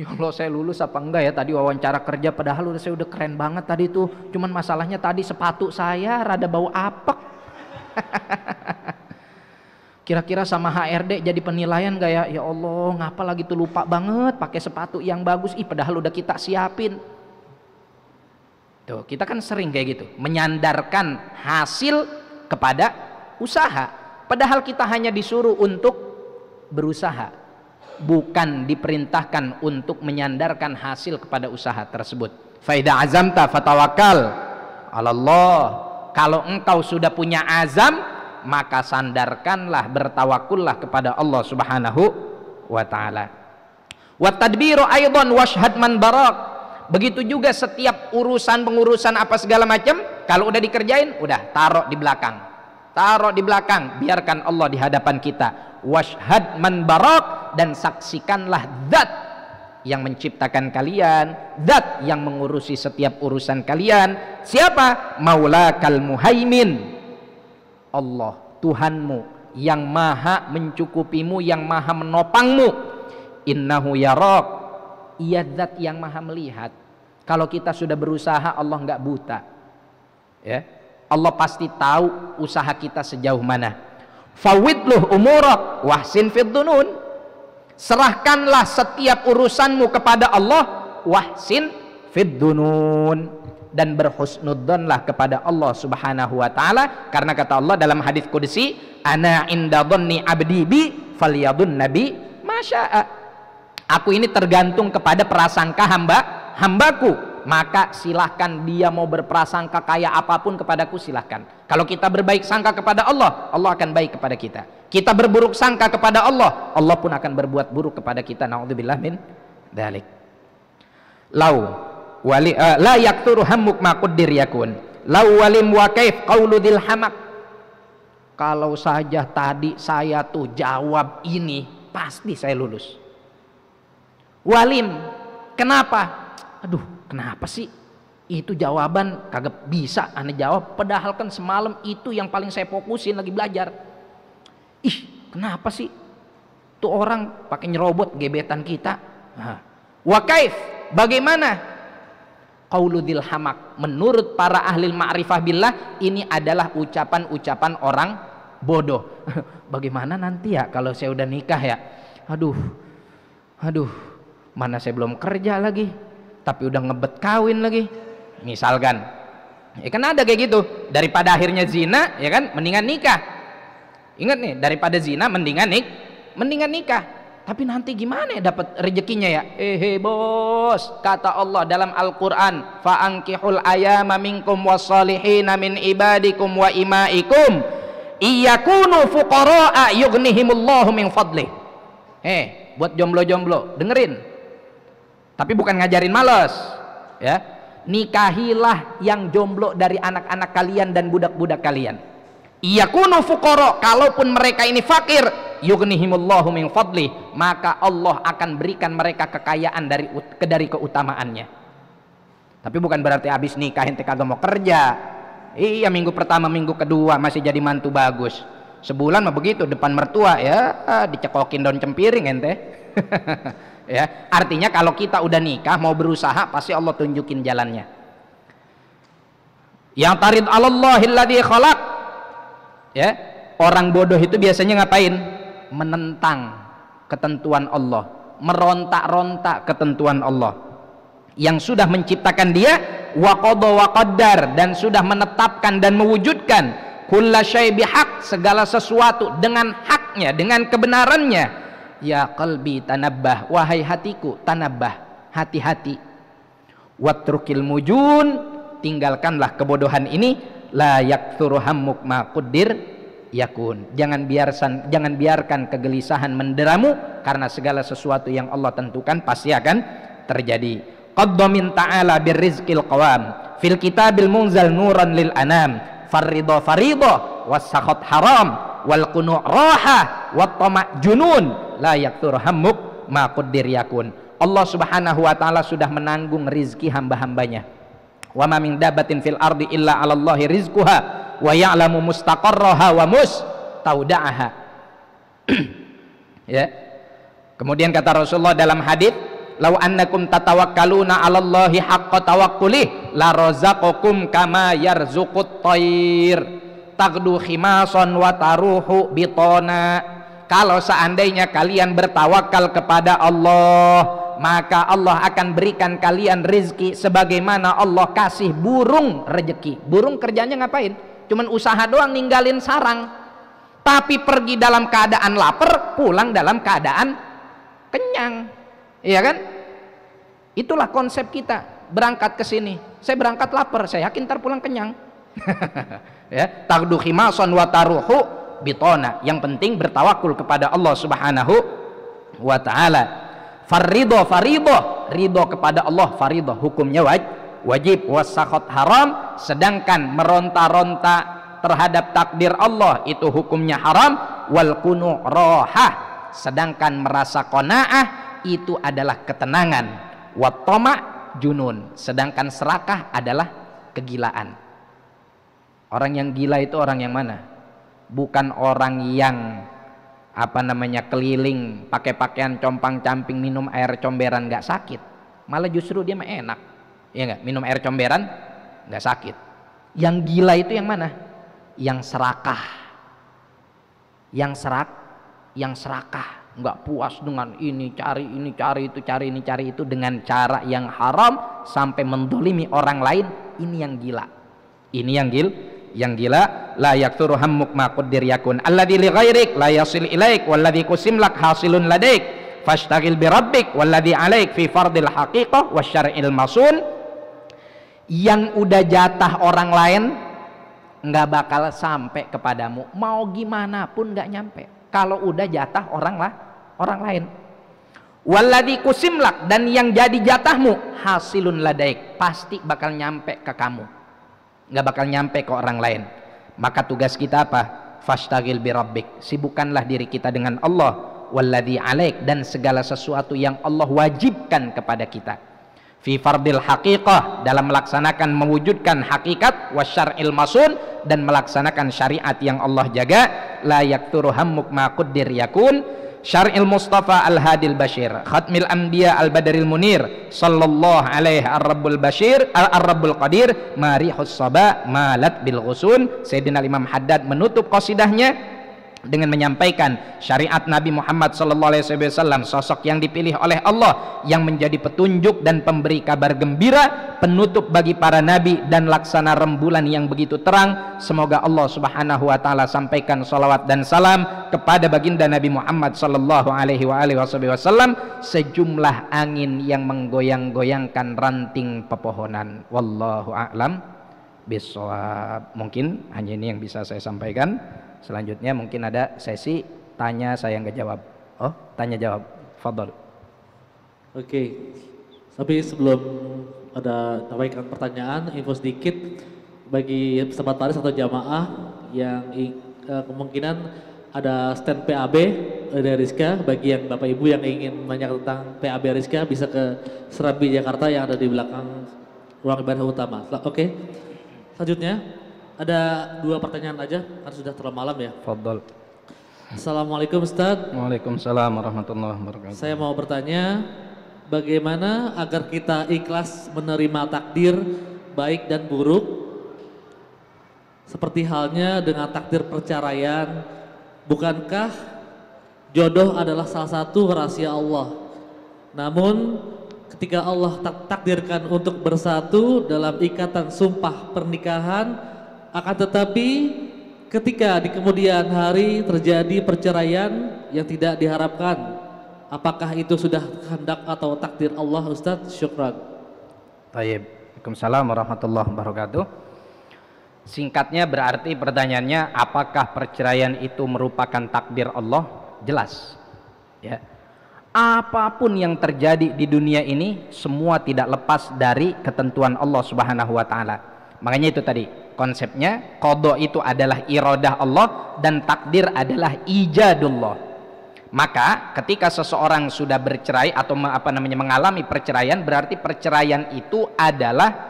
Ya Allah saya lulus apa enggak ya tadi wawancara kerja padahal udah saya udah keren banget tadi tuh. Cuman masalahnya tadi sepatu saya rada bau apek. Kira-kira sama HRD jadi penilaian gak ya? Ya Allah ngapa lagi tuh lupa banget pakai sepatu yang bagus. Ih padahal udah kita siapin. Tuh, kita kan sering kayak gitu, menyandarkan hasil kepada usaha. Padahal kita hanya disuruh untuk berusaha bukan diperintahkan untuk menyandarkan hasil kepada usaha tersebut. Faidah azamta fatawakal Allah. Kalau engkau sudah punya azam, maka sandarkanlah bertawakullah kepada Allah Subhanahu wa taala. Wa tadbiru aidan washhad Begitu juga setiap urusan pengurusan apa segala macam, kalau udah dikerjain udah taruh di belakang taruh di belakang biarkan Allah di hadapan kita washhad man barok dan saksikanlah zat yang menciptakan kalian zat yang mengurusi setiap urusan kalian siapa kal muhaimin Allah Tuhanmu yang maha mencukupimu yang maha menopangmu innahu rok, ia zat yang maha melihat kalau kita sudah berusaha Allah nggak buta ya Allah pasti tahu usaha kita sejauh mana fawidluh umurak wahsin fiddunun serahkanlah setiap urusanmu kepada Allah wahsin fiddunun dan berhusnudzonlah kepada Allah Subhanahu wa taala karena kata Allah dalam hadis qudsi ana inda dhanni abdi bi falyadun nabi masya'a aku ini tergantung kepada prasangka hamba hambaku maka silahkan dia mau berprasangka kaya apapun kepadaku silahkan kalau kita berbaik sangka kepada Allah Allah akan baik kepada kita kita berburuk sangka kepada Allah Allah pun akan berbuat buruk kepada kita naudzubillah min dalik lau wali uh, la yakturu hammuk ma qaddir yakun lau walim wa kaif qauludil hamak kalau saja tadi saya tuh jawab ini pasti saya lulus walim kenapa aduh Kenapa sih? Itu jawaban kagak bisa aneh jawab. Padahal kan semalam itu yang paling saya fokusin lagi belajar. Ih, kenapa sih? Tuh orang pakai nyerobot gebetan kita. Wakaif, bagaimana? Qauludil hamak menurut para ahli ma'rifah billah ini adalah ucapan-ucapan orang bodoh bagaimana nanti ya kalau saya udah nikah ya aduh aduh mana saya belum kerja lagi tapi udah ngebet kawin lagi misalkan ya kan ada kayak gitu daripada akhirnya zina ya kan mendingan nikah ingat nih daripada zina mendingan nik mendingan nikah tapi nanti gimana ya dapat rezekinya ya eh, eh bos kata Allah dalam Al-Qur'an fa'ankihul ayama minkum wasalihina min ibadikum wa imaikum iyakunu fuqara'a yughnihimullahu min fadlih eh buat jomblo-jomblo dengerin tapi bukan ngajarin males ya nikahilah yang jomblo dari anak-anak kalian dan budak-budak kalian iya kuno fukoro kalaupun mereka ini fakir yugnihimullahu min fadli maka Allah akan berikan mereka kekayaan dari dari keutamaannya tapi bukan berarti habis nikah ente kagak mau kerja iya minggu pertama minggu kedua masih jadi mantu bagus sebulan mah begitu depan mertua ya dicekokin daun cempiring ente ya artinya kalau kita udah nikah mau berusaha pasti Allah tunjukin jalannya yang tarid Allah khalaq ya orang bodoh itu biasanya ngapain menentang ketentuan Allah merontak-rontak ketentuan Allah yang sudah menciptakan dia wakodo waqaddar dan sudah menetapkan dan mewujudkan kullasyai bihaq segala sesuatu dengan haknya dengan kebenarannya ya qalbi tanabbah wahai hatiku tanabbah hati-hati watrukil mujun tinggalkanlah kebodohan ini la yakthuru hammuk ma quddir yakun jangan biarkan jangan biarkan kegelisahan menderamu karena segala sesuatu yang Allah tentukan pasti akan terjadi qaddamin ta'ala birrizqil qawam fil kitabil munzal nuran lil anam Farido farido, was haram wal qunu raha wat junun la yakturhammuk ma qaddir yakun. Allah Subhanahu wa taala sudah menanggung rizki hamba-hambanya. Wa ma min dabatin fil ardi illa 'ala Allahi rizquha wa ya'lamu mustaqarraha wa mustaudaaha. ya. Kemudian kata Rasulullah dalam hadis, "Lau annakum tatawakkaluna 'ala Allahi haqqa tawakkulih la razaqakum kama yarzuqut thair." Tagdu khimason wa taruhu bitona kalau seandainya kalian bertawakal kepada Allah maka Allah akan berikan kalian rezeki, sebagaimana Allah kasih burung rezeki. burung kerjanya ngapain cuman usaha doang ninggalin sarang tapi pergi dalam keadaan lapar pulang dalam keadaan kenyang iya kan itulah konsep kita berangkat ke sini saya berangkat lapar saya yakin ntar pulang kenyang ya takduhi mason bitona yang penting bertawakul kepada Allah subhanahu wa ta'ala farido farido ridho kepada Allah farido hukumnya waj, wajib wasakhot haram sedangkan meronta-ronta terhadap takdir Allah itu hukumnya haram wal kunu rohah sedangkan merasa kona'ah itu adalah ketenangan Watoma junun sedangkan serakah adalah kegilaan orang yang gila itu orang yang mana bukan orang yang apa namanya keliling pakai pakaian compang camping minum air comberan nggak sakit malah justru dia enak ya nggak minum air comberan nggak sakit yang gila itu yang mana yang serakah yang serak yang serakah nggak puas dengan ini cari ini cari itu cari ini cari itu dengan cara yang haram sampai mendolimi orang lain ini yang gila ini yang gil yang gila la yakturu hammuk ma qaddir yakun alladhi li ghairik la yasil ilaik walladhi lak hasilun ladaik fashtagil bi rabbik walladhi alaik fi fardil haqiqah wasyar'il masun yang udah jatah orang lain nggak bakal sampai kepadamu mau gimana pun nggak nyampe kalau udah jatah orang lah orang lain walladhi kusimlak dan yang jadi jatahmu hasilun ladaik pasti bakal nyampe ke kamu nggak bakal nyampe ke orang lain maka tugas kita apa fashtagil birabbik sibukkanlah diri kita dengan Allah walladhi alaik dan segala sesuatu yang Allah wajibkan kepada kita fi fardil haqiqah dalam melaksanakan mewujudkan hakikat wasyar'il masun dan melaksanakan syariat yang Allah jaga la yakturu hammuk ma yakun Syar'il Mustafa Al-Hadil Bashir Khatmil Anbiya Al-Badaril Munir Sallallahu alaihi Ar-Rabbul Bashir Ar-Rabbul Qadir Marihus Saba Malat Bil Ghusun Sayyidina Imam Haddad menutup qasidahnya dengan menyampaikan syariat Nabi Muhammad SAW sosok yang dipilih oleh Allah yang menjadi petunjuk dan pemberi kabar gembira penutup bagi para nabi dan laksana rembulan yang begitu terang semoga Allah Subhanahu wa taala sampaikan salawat dan salam kepada baginda Nabi Muhammad SAW sejumlah angin yang menggoyang-goyangkan ranting pepohonan wallahu a'lam bisawab mungkin hanya ini yang bisa saya sampaikan Selanjutnya mungkin ada sesi tanya saya nggak jawab. Oh, tanya jawab. Fadol. Oke. Okay. Tapi sebelum ada tambahkan pertanyaan, info sedikit bagi peserta taris atau jamaah yang e, kemungkinan ada stand PAB dari Rizka bagi yang Bapak Ibu yang ingin banyak tentang PAB Rizka bisa ke Serambi Jakarta yang ada di belakang ruang ibadah utama. Oke. Okay. Selanjutnya ada dua pertanyaan aja, karena sudah terlalu malam ya. Fadol. Assalamualaikum Ustaz. Waalaikumsalam warahmatullahi wabarakatuh. Saya mau bertanya, bagaimana agar kita ikhlas menerima takdir baik dan buruk seperti halnya dengan takdir perceraian bukankah jodoh adalah salah satu rahasia Allah namun ketika Allah tak takdirkan untuk bersatu dalam ikatan sumpah pernikahan akan tetapi ketika di kemudian hari terjadi perceraian yang tidak diharapkan, apakah itu sudah kehendak atau takdir Allah Ustaz? Syukran. Tayyib. Waalaikumsalam warahmatullahi wabarakatuh. Singkatnya berarti pertanyaannya apakah perceraian itu merupakan takdir Allah? Jelas. Ya. Apapun yang terjadi di dunia ini semua tidak lepas dari ketentuan Allah Subhanahu wa taala. Makanya itu tadi, konsepnya kodok itu adalah irodah Allah dan takdir adalah ijadullah maka ketika seseorang sudah bercerai atau apa namanya mengalami perceraian berarti perceraian itu adalah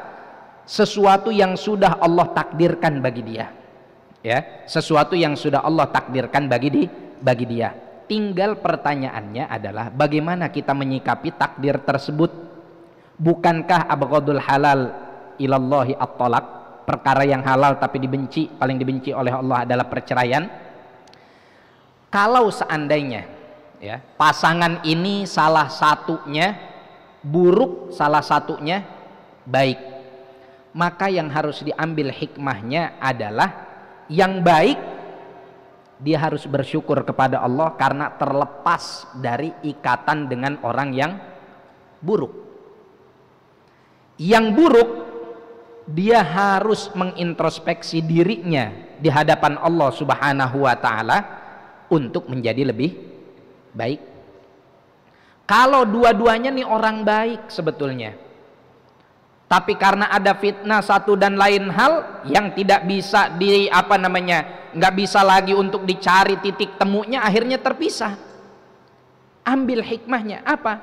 sesuatu yang sudah Allah takdirkan bagi dia ya sesuatu yang sudah Allah takdirkan bagi di bagi dia tinggal pertanyaannya adalah bagaimana kita menyikapi takdir tersebut bukankah abghadul halal ilallahi at-talaq perkara yang halal tapi dibenci paling dibenci oleh Allah adalah perceraian kalau seandainya ya pasangan ini salah satunya buruk salah satunya baik maka yang harus diambil hikmahnya adalah yang baik dia harus bersyukur kepada Allah karena terlepas dari ikatan dengan orang yang buruk yang buruk dia harus mengintrospeksi dirinya di hadapan Allah Subhanahu wa taala untuk menjadi lebih baik. Kalau dua-duanya nih orang baik sebetulnya. Tapi karena ada fitnah satu dan lain hal yang tidak bisa di apa namanya? nggak bisa lagi untuk dicari titik temunya akhirnya terpisah. Ambil hikmahnya apa?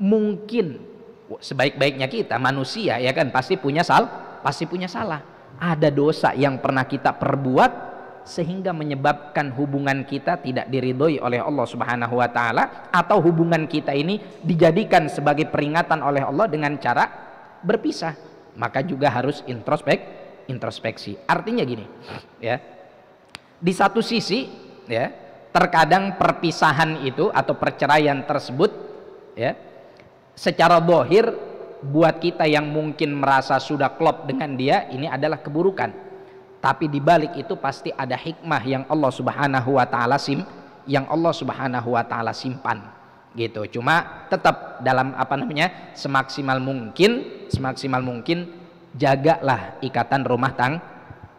Mungkin sebaik-baiknya kita manusia ya kan pasti punya sal pasti punya salah ada dosa yang pernah kita perbuat sehingga menyebabkan hubungan kita tidak diridhoi oleh Allah Subhanahu wa taala atau hubungan kita ini dijadikan sebagai peringatan oleh Allah dengan cara berpisah maka juga harus introspek introspeksi artinya gini ya di satu sisi ya terkadang perpisahan itu atau perceraian tersebut ya secara dohir buat kita yang mungkin merasa sudah klop dengan dia ini adalah keburukan tapi di balik itu pasti ada hikmah yang Allah subhanahu wa ta'ala sim yang Allah subhanahu wa ta'ala simpan gitu cuma tetap dalam apa namanya semaksimal mungkin semaksimal mungkin jagalah ikatan rumah tangga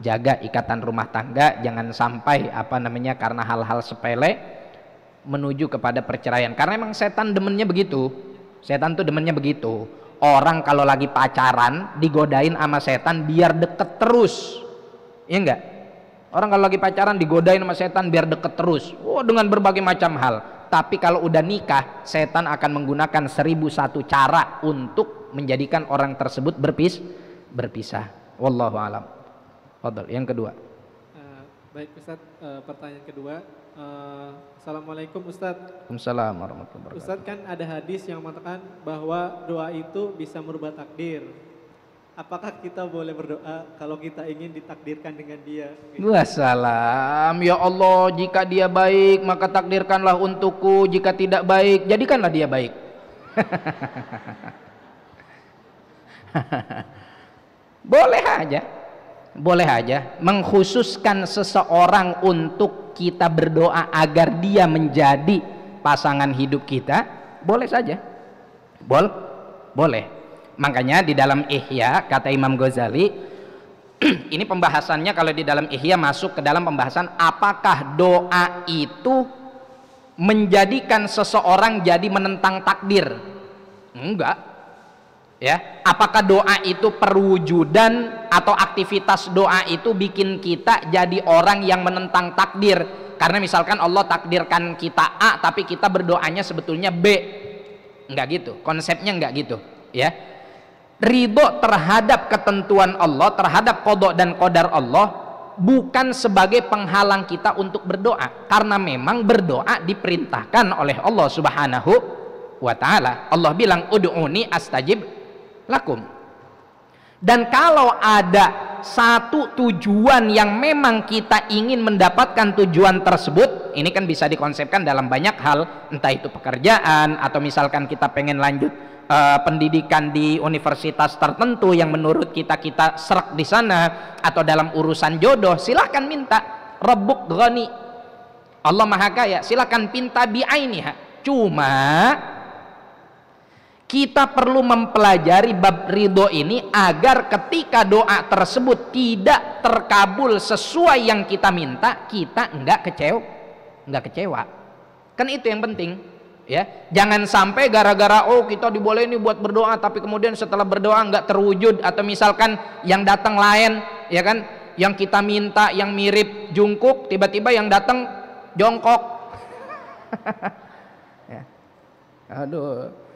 jaga ikatan rumah tangga jangan sampai apa namanya karena hal-hal sepele menuju kepada perceraian karena memang setan demennya begitu Setan tuh demennya begitu. Orang kalau lagi pacaran digodain sama setan biar deket terus. Iya enggak? Orang kalau lagi pacaran digodain sama setan biar deket terus. Oh, dengan berbagai macam hal. Tapi kalau udah nikah, setan akan menggunakan seribu satu cara untuk menjadikan orang tersebut berpis berpisah. Wallahu alam. Fadal. Yang kedua. Uh, baik Ustaz, uh, eh, pertanyaan kedua. Uh, Assalamualaikum Ustadz. Waalaikumsalam warahmatullahi wabarakatuh. Ustadz kan ada hadis yang mengatakan bahwa doa itu bisa merubah takdir. Apakah kita boleh berdoa kalau kita ingin ditakdirkan dengan dia? Wassalam. Ya Allah, jika dia baik maka takdirkanlah untukku. Jika tidak baik, jadikanlah dia baik. boleh aja. Boleh aja mengkhususkan seseorang untuk kita berdoa agar dia menjadi pasangan hidup kita boleh saja bol boleh makanya di dalam Ihya kata Imam Ghazali ini pembahasannya kalau di dalam Ihya masuk ke dalam pembahasan apakah doa itu menjadikan seseorang jadi menentang takdir enggak ya apakah doa itu perwujudan atau aktivitas doa itu bikin kita jadi orang yang menentang takdir karena misalkan Allah takdirkan kita A tapi kita berdoanya sebetulnya B enggak gitu konsepnya enggak gitu ya ridho terhadap ketentuan Allah terhadap kodok dan kodar Allah bukan sebagai penghalang kita untuk berdoa karena memang berdoa diperintahkan oleh Allah subhanahu wa ta'ala Allah bilang udu'uni astajib lakum. Dan kalau ada satu tujuan yang memang kita ingin mendapatkan tujuan tersebut, ini kan bisa dikonsepkan dalam banyak hal, entah itu pekerjaan atau misalkan kita pengen lanjut uh, pendidikan di universitas tertentu yang menurut kita kita serak di sana atau dalam urusan jodoh, silahkan minta rebuk goni. Allah Maha Kaya, silahkan pinta biainiha. Cuma kita perlu mempelajari bab ridho ini agar ketika doa tersebut tidak terkabul sesuai yang kita minta kita enggak kecewa enggak kecewa kan itu yang penting ya jangan sampai gara-gara oh kita diboleh ini buat berdoa tapi kemudian setelah berdoa nggak terwujud atau misalkan yang datang lain ya kan yang kita minta yang mirip jungkuk tiba-tiba yang datang jongkok ya. aduh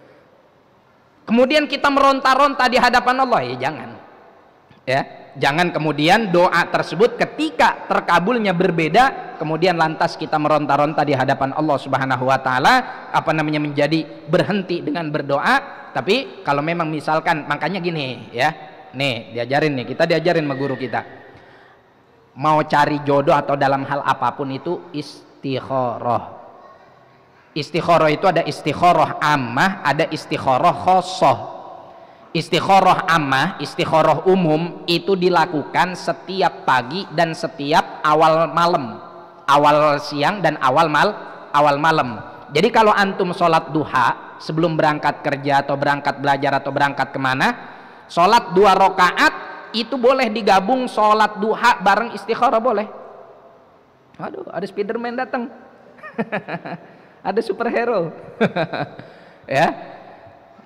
Kemudian kita meronta-ronta di hadapan Allah, ya jangan. Ya, jangan kemudian doa tersebut ketika terkabulnya berbeda, kemudian lantas kita meronta-ronta di hadapan Allah Subhanahu wa taala, apa namanya menjadi berhenti dengan berdoa, tapi kalau memang misalkan makanya gini, ya. Nih, diajarin nih, kita diajarin sama guru kita. Mau cari jodoh atau dalam hal apapun itu istikharah Istikharah itu ada istikharah ammah, ada istikharah khosoh. Istikharah ammah, istikharah umum itu dilakukan setiap pagi dan setiap awal malam. Awal siang dan awal mal, awal malam. Jadi kalau antum sholat duha sebelum berangkat kerja atau berangkat belajar atau berangkat kemana, sholat dua rakaat itu boleh digabung sholat duha bareng istikharah boleh. Waduh, ada Spiderman datang. Ada superhero. ya.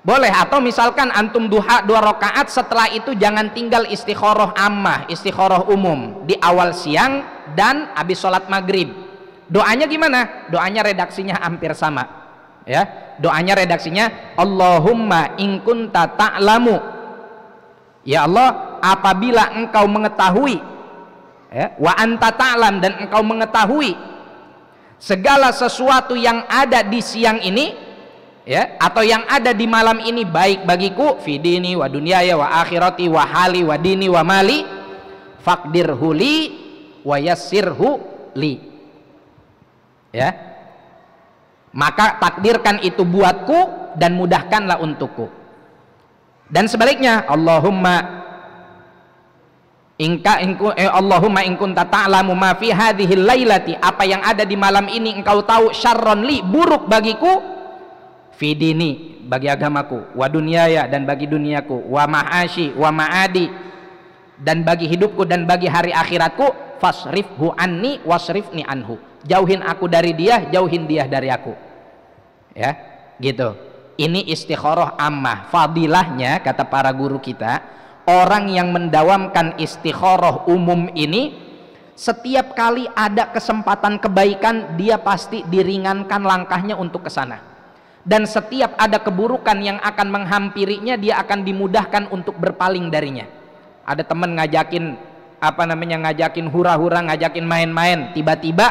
Boleh atau misalkan antum duha dua rakaat setelah itu jangan tinggal istikharah ammah, istikharah umum di awal siang dan habis sholat maghrib. Doanya gimana? Doanya redaksinya hampir sama. Ya, doanya redaksinya Allahumma in kunta ta'lamu. Ya Allah, apabila engkau mengetahui ya, wa anta ta'lam dan engkau mengetahui segala sesuatu yang ada di siang ini ya atau yang ada di malam ini baik bagiku fidini wa dunyaya wa akhirati wa hali wa dini wa mali fakdir huli wa yassirhu li ya maka takdirkan itu buatku dan mudahkanlah untukku dan sebaliknya Allahumma Inka ingku eh, Allahumma in kunta ta'lamu ma fi hadhil lailati apa yang ada di malam ini engkau tahu syarron li buruk bagiku dini bagi agamaku wa dunyaya dan bagi duniaku wa ma'ashi wa ma'adi dan bagi hidupku dan bagi hari akhiratku fasrifhu anni wasrifni anhu jauhin aku dari dia jauhin dia dari aku ya gitu ini istikharah ammah fadilahnya kata para guru kita orang yang mendawamkan istikharah umum ini setiap kali ada kesempatan kebaikan dia pasti diringankan langkahnya untuk ke sana dan setiap ada keburukan yang akan menghampirinya dia akan dimudahkan untuk berpaling darinya ada teman ngajakin apa namanya ngajakin hura-hura ngajakin main-main tiba-tiba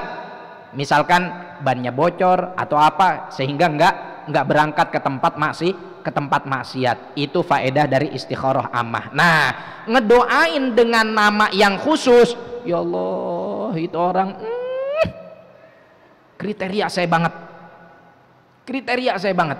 misalkan bannya bocor atau apa sehingga nggak nggak berangkat ke tempat masih ke tempat maksiat itu faedah dari istikharah amah nah ngedoain dengan nama yang khusus ya Allah itu orang hmm, kriteria saya banget kriteria saya banget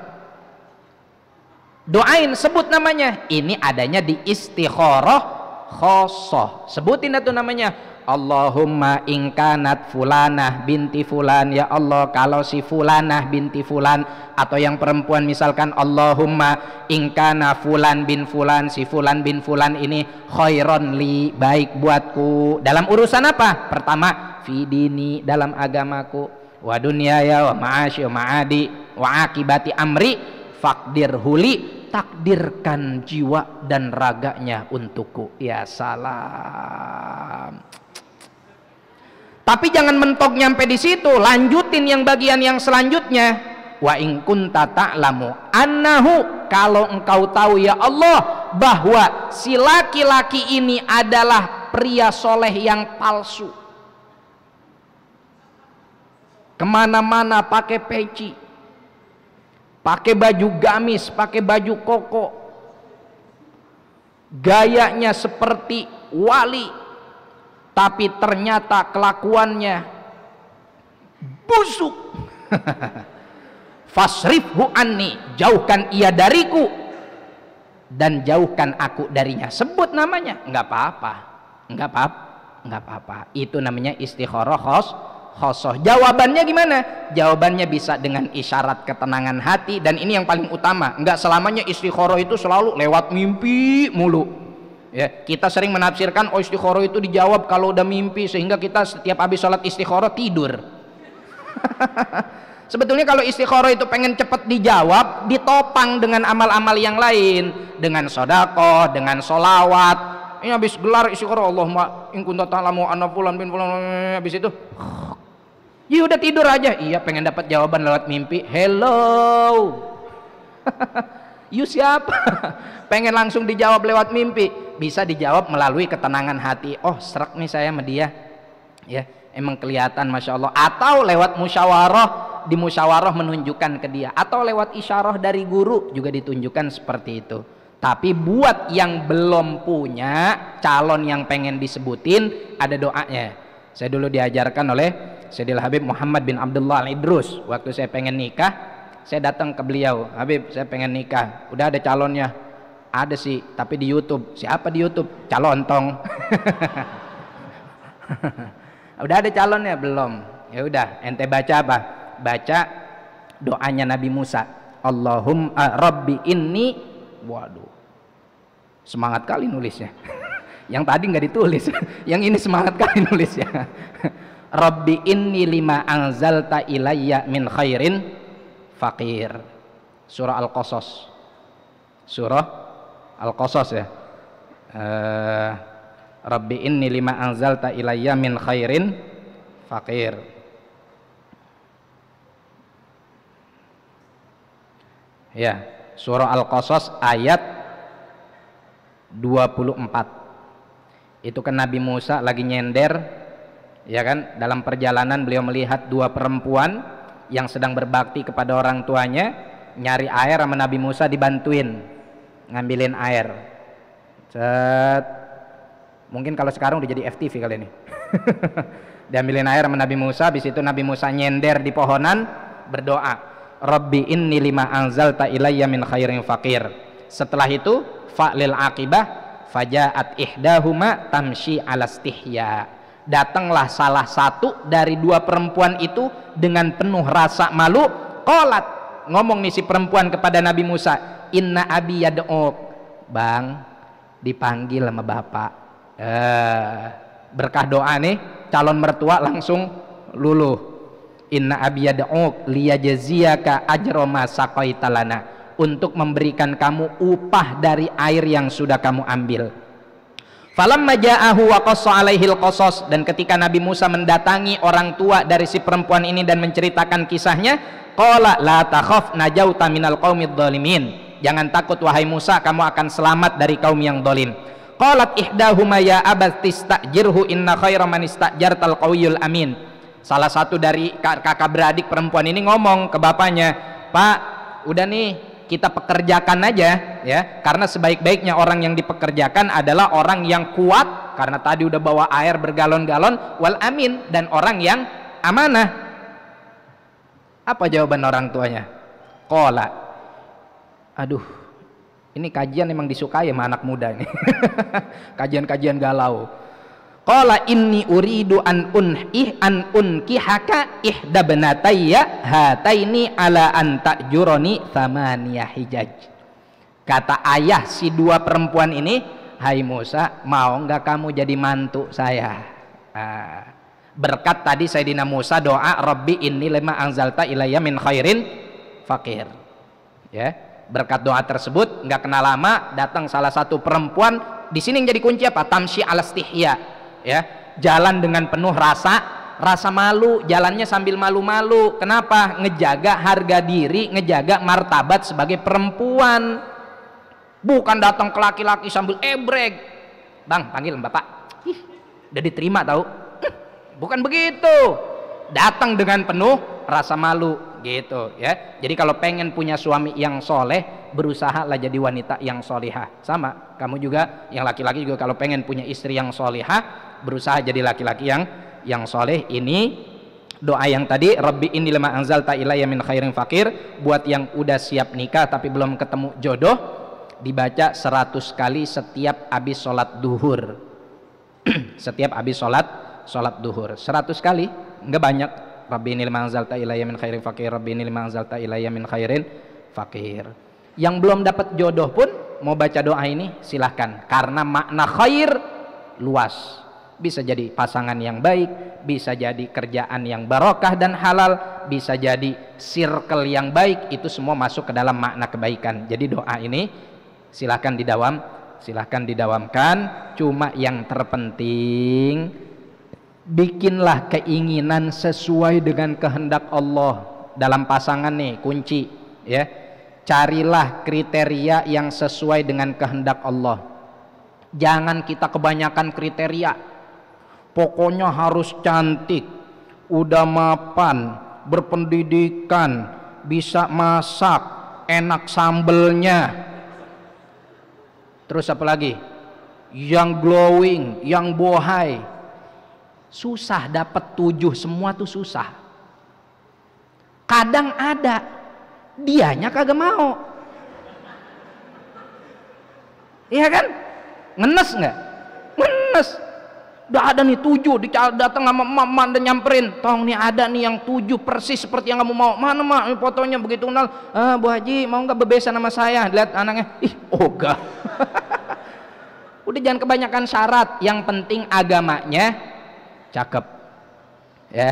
doain sebut namanya ini adanya di istikharah khosoh sebutin itu namanya Allahumma ingkanat fulanah binti fulan ya Allah kalau si fulanah binti fulan atau yang perempuan misalkan Allahumma ingkana fulan bin fulan si fulan bin fulan ini khairon li baik buatku dalam urusan apa pertama fidini dalam agamaku wa dunia ya wa ma'asyi wa ma'adi wa akibati amri fakdir huli takdirkan jiwa dan raganya untukku ya salam tapi jangan mentok nyampe di situ, lanjutin yang bagian yang selanjutnya. Wa in kunta ta'lamu annahu kalau engkau tahu ya Allah bahwa si laki-laki ini adalah pria soleh yang palsu. Kemana-mana pakai peci, pakai baju gamis, pakai baju koko, gayanya seperti wali tapi ternyata kelakuannya busuk fasrifhu anni jauhkan ia dariku dan jauhkan aku darinya sebut namanya nggak apa-apa nggak apa nggak apa-apa itu namanya istikharah khos khosoh jawabannya gimana jawabannya bisa dengan isyarat ketenangan hati dan ini yang paling utama nggak selamanya istikharah itu selalu lewat mimpi mulu ya kita sering menafsirkan oh istikharah itu dijawab kalau udah mimpi sehingga kita setiap habis sholat istikharah tidur sebetulnya kalau istikharah itu pengen cepat dijawab ditopang dengan amal-amal yang lain dengan sodako dengan solawat ini habis gelar istikharah Allahumma in kunta ta'lamu anna fulan bin fulan habis itu ya udah tidur aja iya pengen dapat jawaban lewat mimpi hello you siapa pengen langsung dijawab lewat mimpi bisa dijawab melalui ketenangan hati oh serak nih saya sama dia ya emang kelihatan Masya Allah atau lewat musyawarah di musyawarah menunjukkan ke dia atau lewat isyarah dari guru juga ditunjukkan seperti itu tapi buat yang belum punya calon yang pengen disebutin ada doanya saya dulu diajarkan oleh Syedil Habib Muhammad bin Abdullah Al-Idrus waktu saya pengen nikah saya datang ke beliau Habib saya pengen nikah udah ada calonnya ada sih, tapi di YouTube. Siapa di YouTube? Calon tong. udah ada calonnya belum? Ya udah, ente baca apa? Baca doanya Nabi Musa. Allahumma eh, rabbi ini, waduh. Semangat kali nulisnya. Yang tadi nggak ditulis, yang ini semangat kali nulisnya. Rabbi ini lima anzalta ilayya min khairin fakir. Surah Al-Qasas. Surah Al-Qasas ya. Uh, Rabbi inni lima anzalta ilayya min khairin faqir. Ya, surah Al-Qasas ayat 24. Itu kan Nabi Musa lagi nyender ya kan dalam perjalanan beliau melihat dua perempuan yang sedang berbakti kepada orang tuanya nyari air sama Nabi Musa dibantuin ngambilin air. Cet. Mungkin kalau sekarang udah jadi FTV kali ini. Diambilin air sama Nabi Musa, habis itu Nabi Musa nyender di pohonan berdoa. Rabbi inni lima anzalta ilayya min khairin fakir. Setelah itu fa'lil akibah fajaat ihdahuma tamshi alastihya. Datanglah salah satu dari dua perempuan itu dengan penuh rasa malu. Kolat ngomong nih si perempuan kepada Nabi Musa inna abi yad'uk bang dipanggil sama bapak eh, berkah doa nih calon mertua langsung luluh inna abi yad'uk liyajziyaka ajra ma saqaitalana untuk memberikan kamu upah dari air yang sudah kamu ambil. Falamma ja'ahu wa qassa alaihil qasas dan ketika Nabi Musa mendatangi orang tua dari si perempuan ini dan menceritakan kisahnya, qala la takhaf najauta minal qaumidh dhalimin. Jangan takut wahai Musa, kamu akan selamat dari kaum yang dolim. Qalat ihdahuma ya abad tistajirhu inna khaira man istajartal qawiyul amin. Salah satu dari kakak beradik perempuan ini ngomong ke bapaknya, "Pak, udah nih kita pekerjakan aja ya, karena sebaik-baiknya orang yang dipekerjakan adalah orang yang kuat karena tadi udah bawa air bergalon-galon wal amin dan orang yang amanah." Apa jawaban orang tuanya? Kola aduh ini kajian emang disukai sama anak muda ini kajian-kajian galau qala inni uridu an unhih an unkihaka ihda benataya hataini ala an ta'jurani thamaniya hijaj kata ayah si dua perempuan ini hai Musa mau nggak kamu jadi mantu saya ah, berkat tadi Sayyidina Musa doa Rabbi inni lima angzalta ilayya min khairin fakir ya yeah berkat doa tersebut nggak kenal lama datang salah satu perempuan di sini yang jadi kunci apa tamsi alastihya ya jalan dengan penuh rasa rasa malu jalannya sambil malu-malu kenapa ngejaga harga diri ngejaga martabat sebagai perempuan bukan datang ke laki-laki sambil ebrek bang panggil bapak Ih, udah diterima tahu bukan begitu datang dengan penuh rasa malu gitu ya jadi kalau pengen punya suami yang soleh berusahalah jadi wanita yang solihah sama kamu juga yang laki-laki juga kalau pengen punya istri yang solihah berusaha jadi laki-laki yang yang soleh ini doa yang tadi Rabbi ini lemah anzal ilayya yamin khairin fakir buat yang udah siap nikah tapi belum ketemu jodoh dibaca 100 kali setiap habis sholat duhur setiap habis sholat sholat duhur 100 kali nggak banyak Rabbi ini lima anzalta ilayya min khairin fakir Rabbi ini lima anzalta ilayya min khairin fakir yang belum dapat jodoh pun mau baca doa ini silahkan karena makna khair luas bisa jadi pasangan yang baik bisa jadi kerjaan yang barokah dan halal bisa jadi circle yang baik itu semua masuk ke dalam makna kebaikan jadi doa ini silahkan didawam silahkan didawamkan cuma yang terpenting bikinlah keinginan sesuai dengan kehendak Allah dalam pasangan nih kunci ya carilah kriteria yang sesuai dengan kehendak Allah jangan kita kebanyakan kriteria pokoknya harus cantik udah mapan berpendidikan bisa masak enak sambelnya terus apa lagi yang glowing yang bohai Susah dapat tujuh, semua tuh susah. Kadang ada, dianya kagak mau. Iya kan? Ngenes nggak? Ngenes. Udah ada nih tujuh, datang sama emak dan nyamperin. Tong nih ada nih yang tujuh persis seperti yang kamu mau. Mana mak fotonya begitu kenal. Ah, Bu Haji mau nggak bebesan sama saya? Lihat anaknya. Ih, oga Udah jangan kebanyakan syarat. Yang penting agamanya cakep ya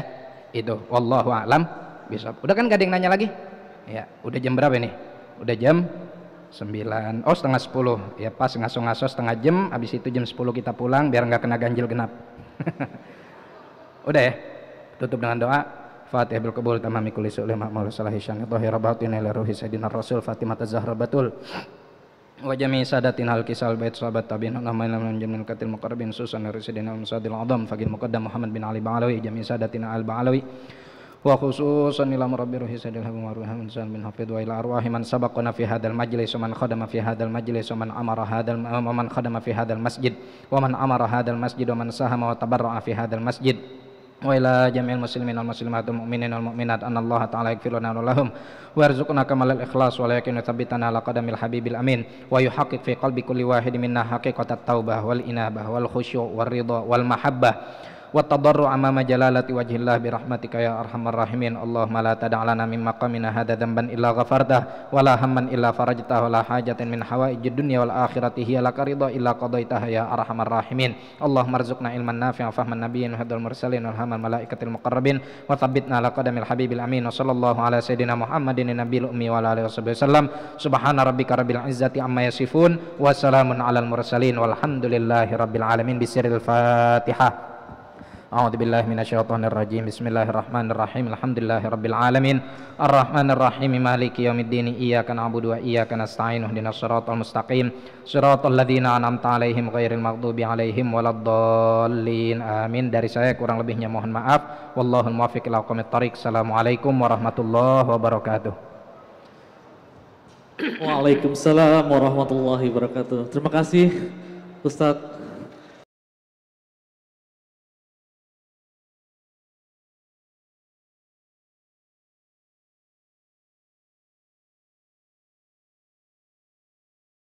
itu wallahu alam bisa udah kan gak ada yang nanya lagi ya udah jam berapa ini udah jam 9 oh setengah 10 ya pas ngaso-ngaso setengah jam habis itu jam 10 kita pulang biar nggak kena ganjil genap udah ya tutup dengan doa fatih bil kabul tamami kulli su'li ma'mul salahi syanidohi rabatin ila ruhi sayyidina rasul Fatimah Zahra Batul wa jami sadatin hal kisal bait sahabat tabiin nama ma'ana min jamil katil muqarrabin susan residen um sadil adam fakil mukadam Muhammad bin Ali Ba'alawi jami sadatin al Ba'alawi wa khususan ila rabbi ruhi sadil habu maru hamun san min hafid wa ila arwahi man sabaqona fi hadal majlis wa man khadama fi hadal majlis wa man amara hadal wa man khadama fi hadal masjid wa man amara hadal masjid wa man sahama wa tabarra'a fi hadal masjid wa ila jami'il muslimin wal muslimat wal mu'minin wal mu'minat anna Allah ta'ala yaghfir lana lahum warzuqna kamalal ikhlas wa yakin thabbitana ala qadamil habibil amin wa yuhaqqiq fi qalbi kulli wahid minna haqiqatat taubah wal inabah wal khusyu' wal ridha wal mahabbah wa tadarru amama jalalati wajhillah bi rahmatika ya arhamar rahimin Allahumma la tada' lana min maqamina hadza dhanban illa ghafartah wa la hamman illa farajtah wa la hajatin min hawaijid dunya wal akhirati hiya laka ridha illa ya arhamar rahimin Allahumma arzuqna ilman nafi'an fahman nabiyyin hadal mursalin wal hamal malaikatil muqarrabin wa thabbitna ala qadamil habibil amin wa sallallahu ala sayidina Muhammadin nabiyil ummi wa alihi wasallam subhana rabbika rabbil izzati amma yasifun wa salamun alal mursalin walhamdulillahi rabbil alamin bisiril fatihah A'udzu billahi minasyaitonir rajim. Bismillahirrahmanirrahim. Alhamdulillahirabbil alamin. Arrahmanir Maliki yaumiddin. Iyyaka na'budu wa iyyaka nasta'in. Ihdinash shiratal mustaqim. Shiratal ladzina an'amta 'alaihim ghairil maghdubi 'alaihim waladdallin. Amin. Dari saya kurang lebihnya mohon maaf. Wallahu muwaffiq ila aqwamit thariq. Assalamualaikum warahmatullahi wabarakatuh. Waalaikumsalam warahmatullahi wabarakatuh. Terima kasih Ustaz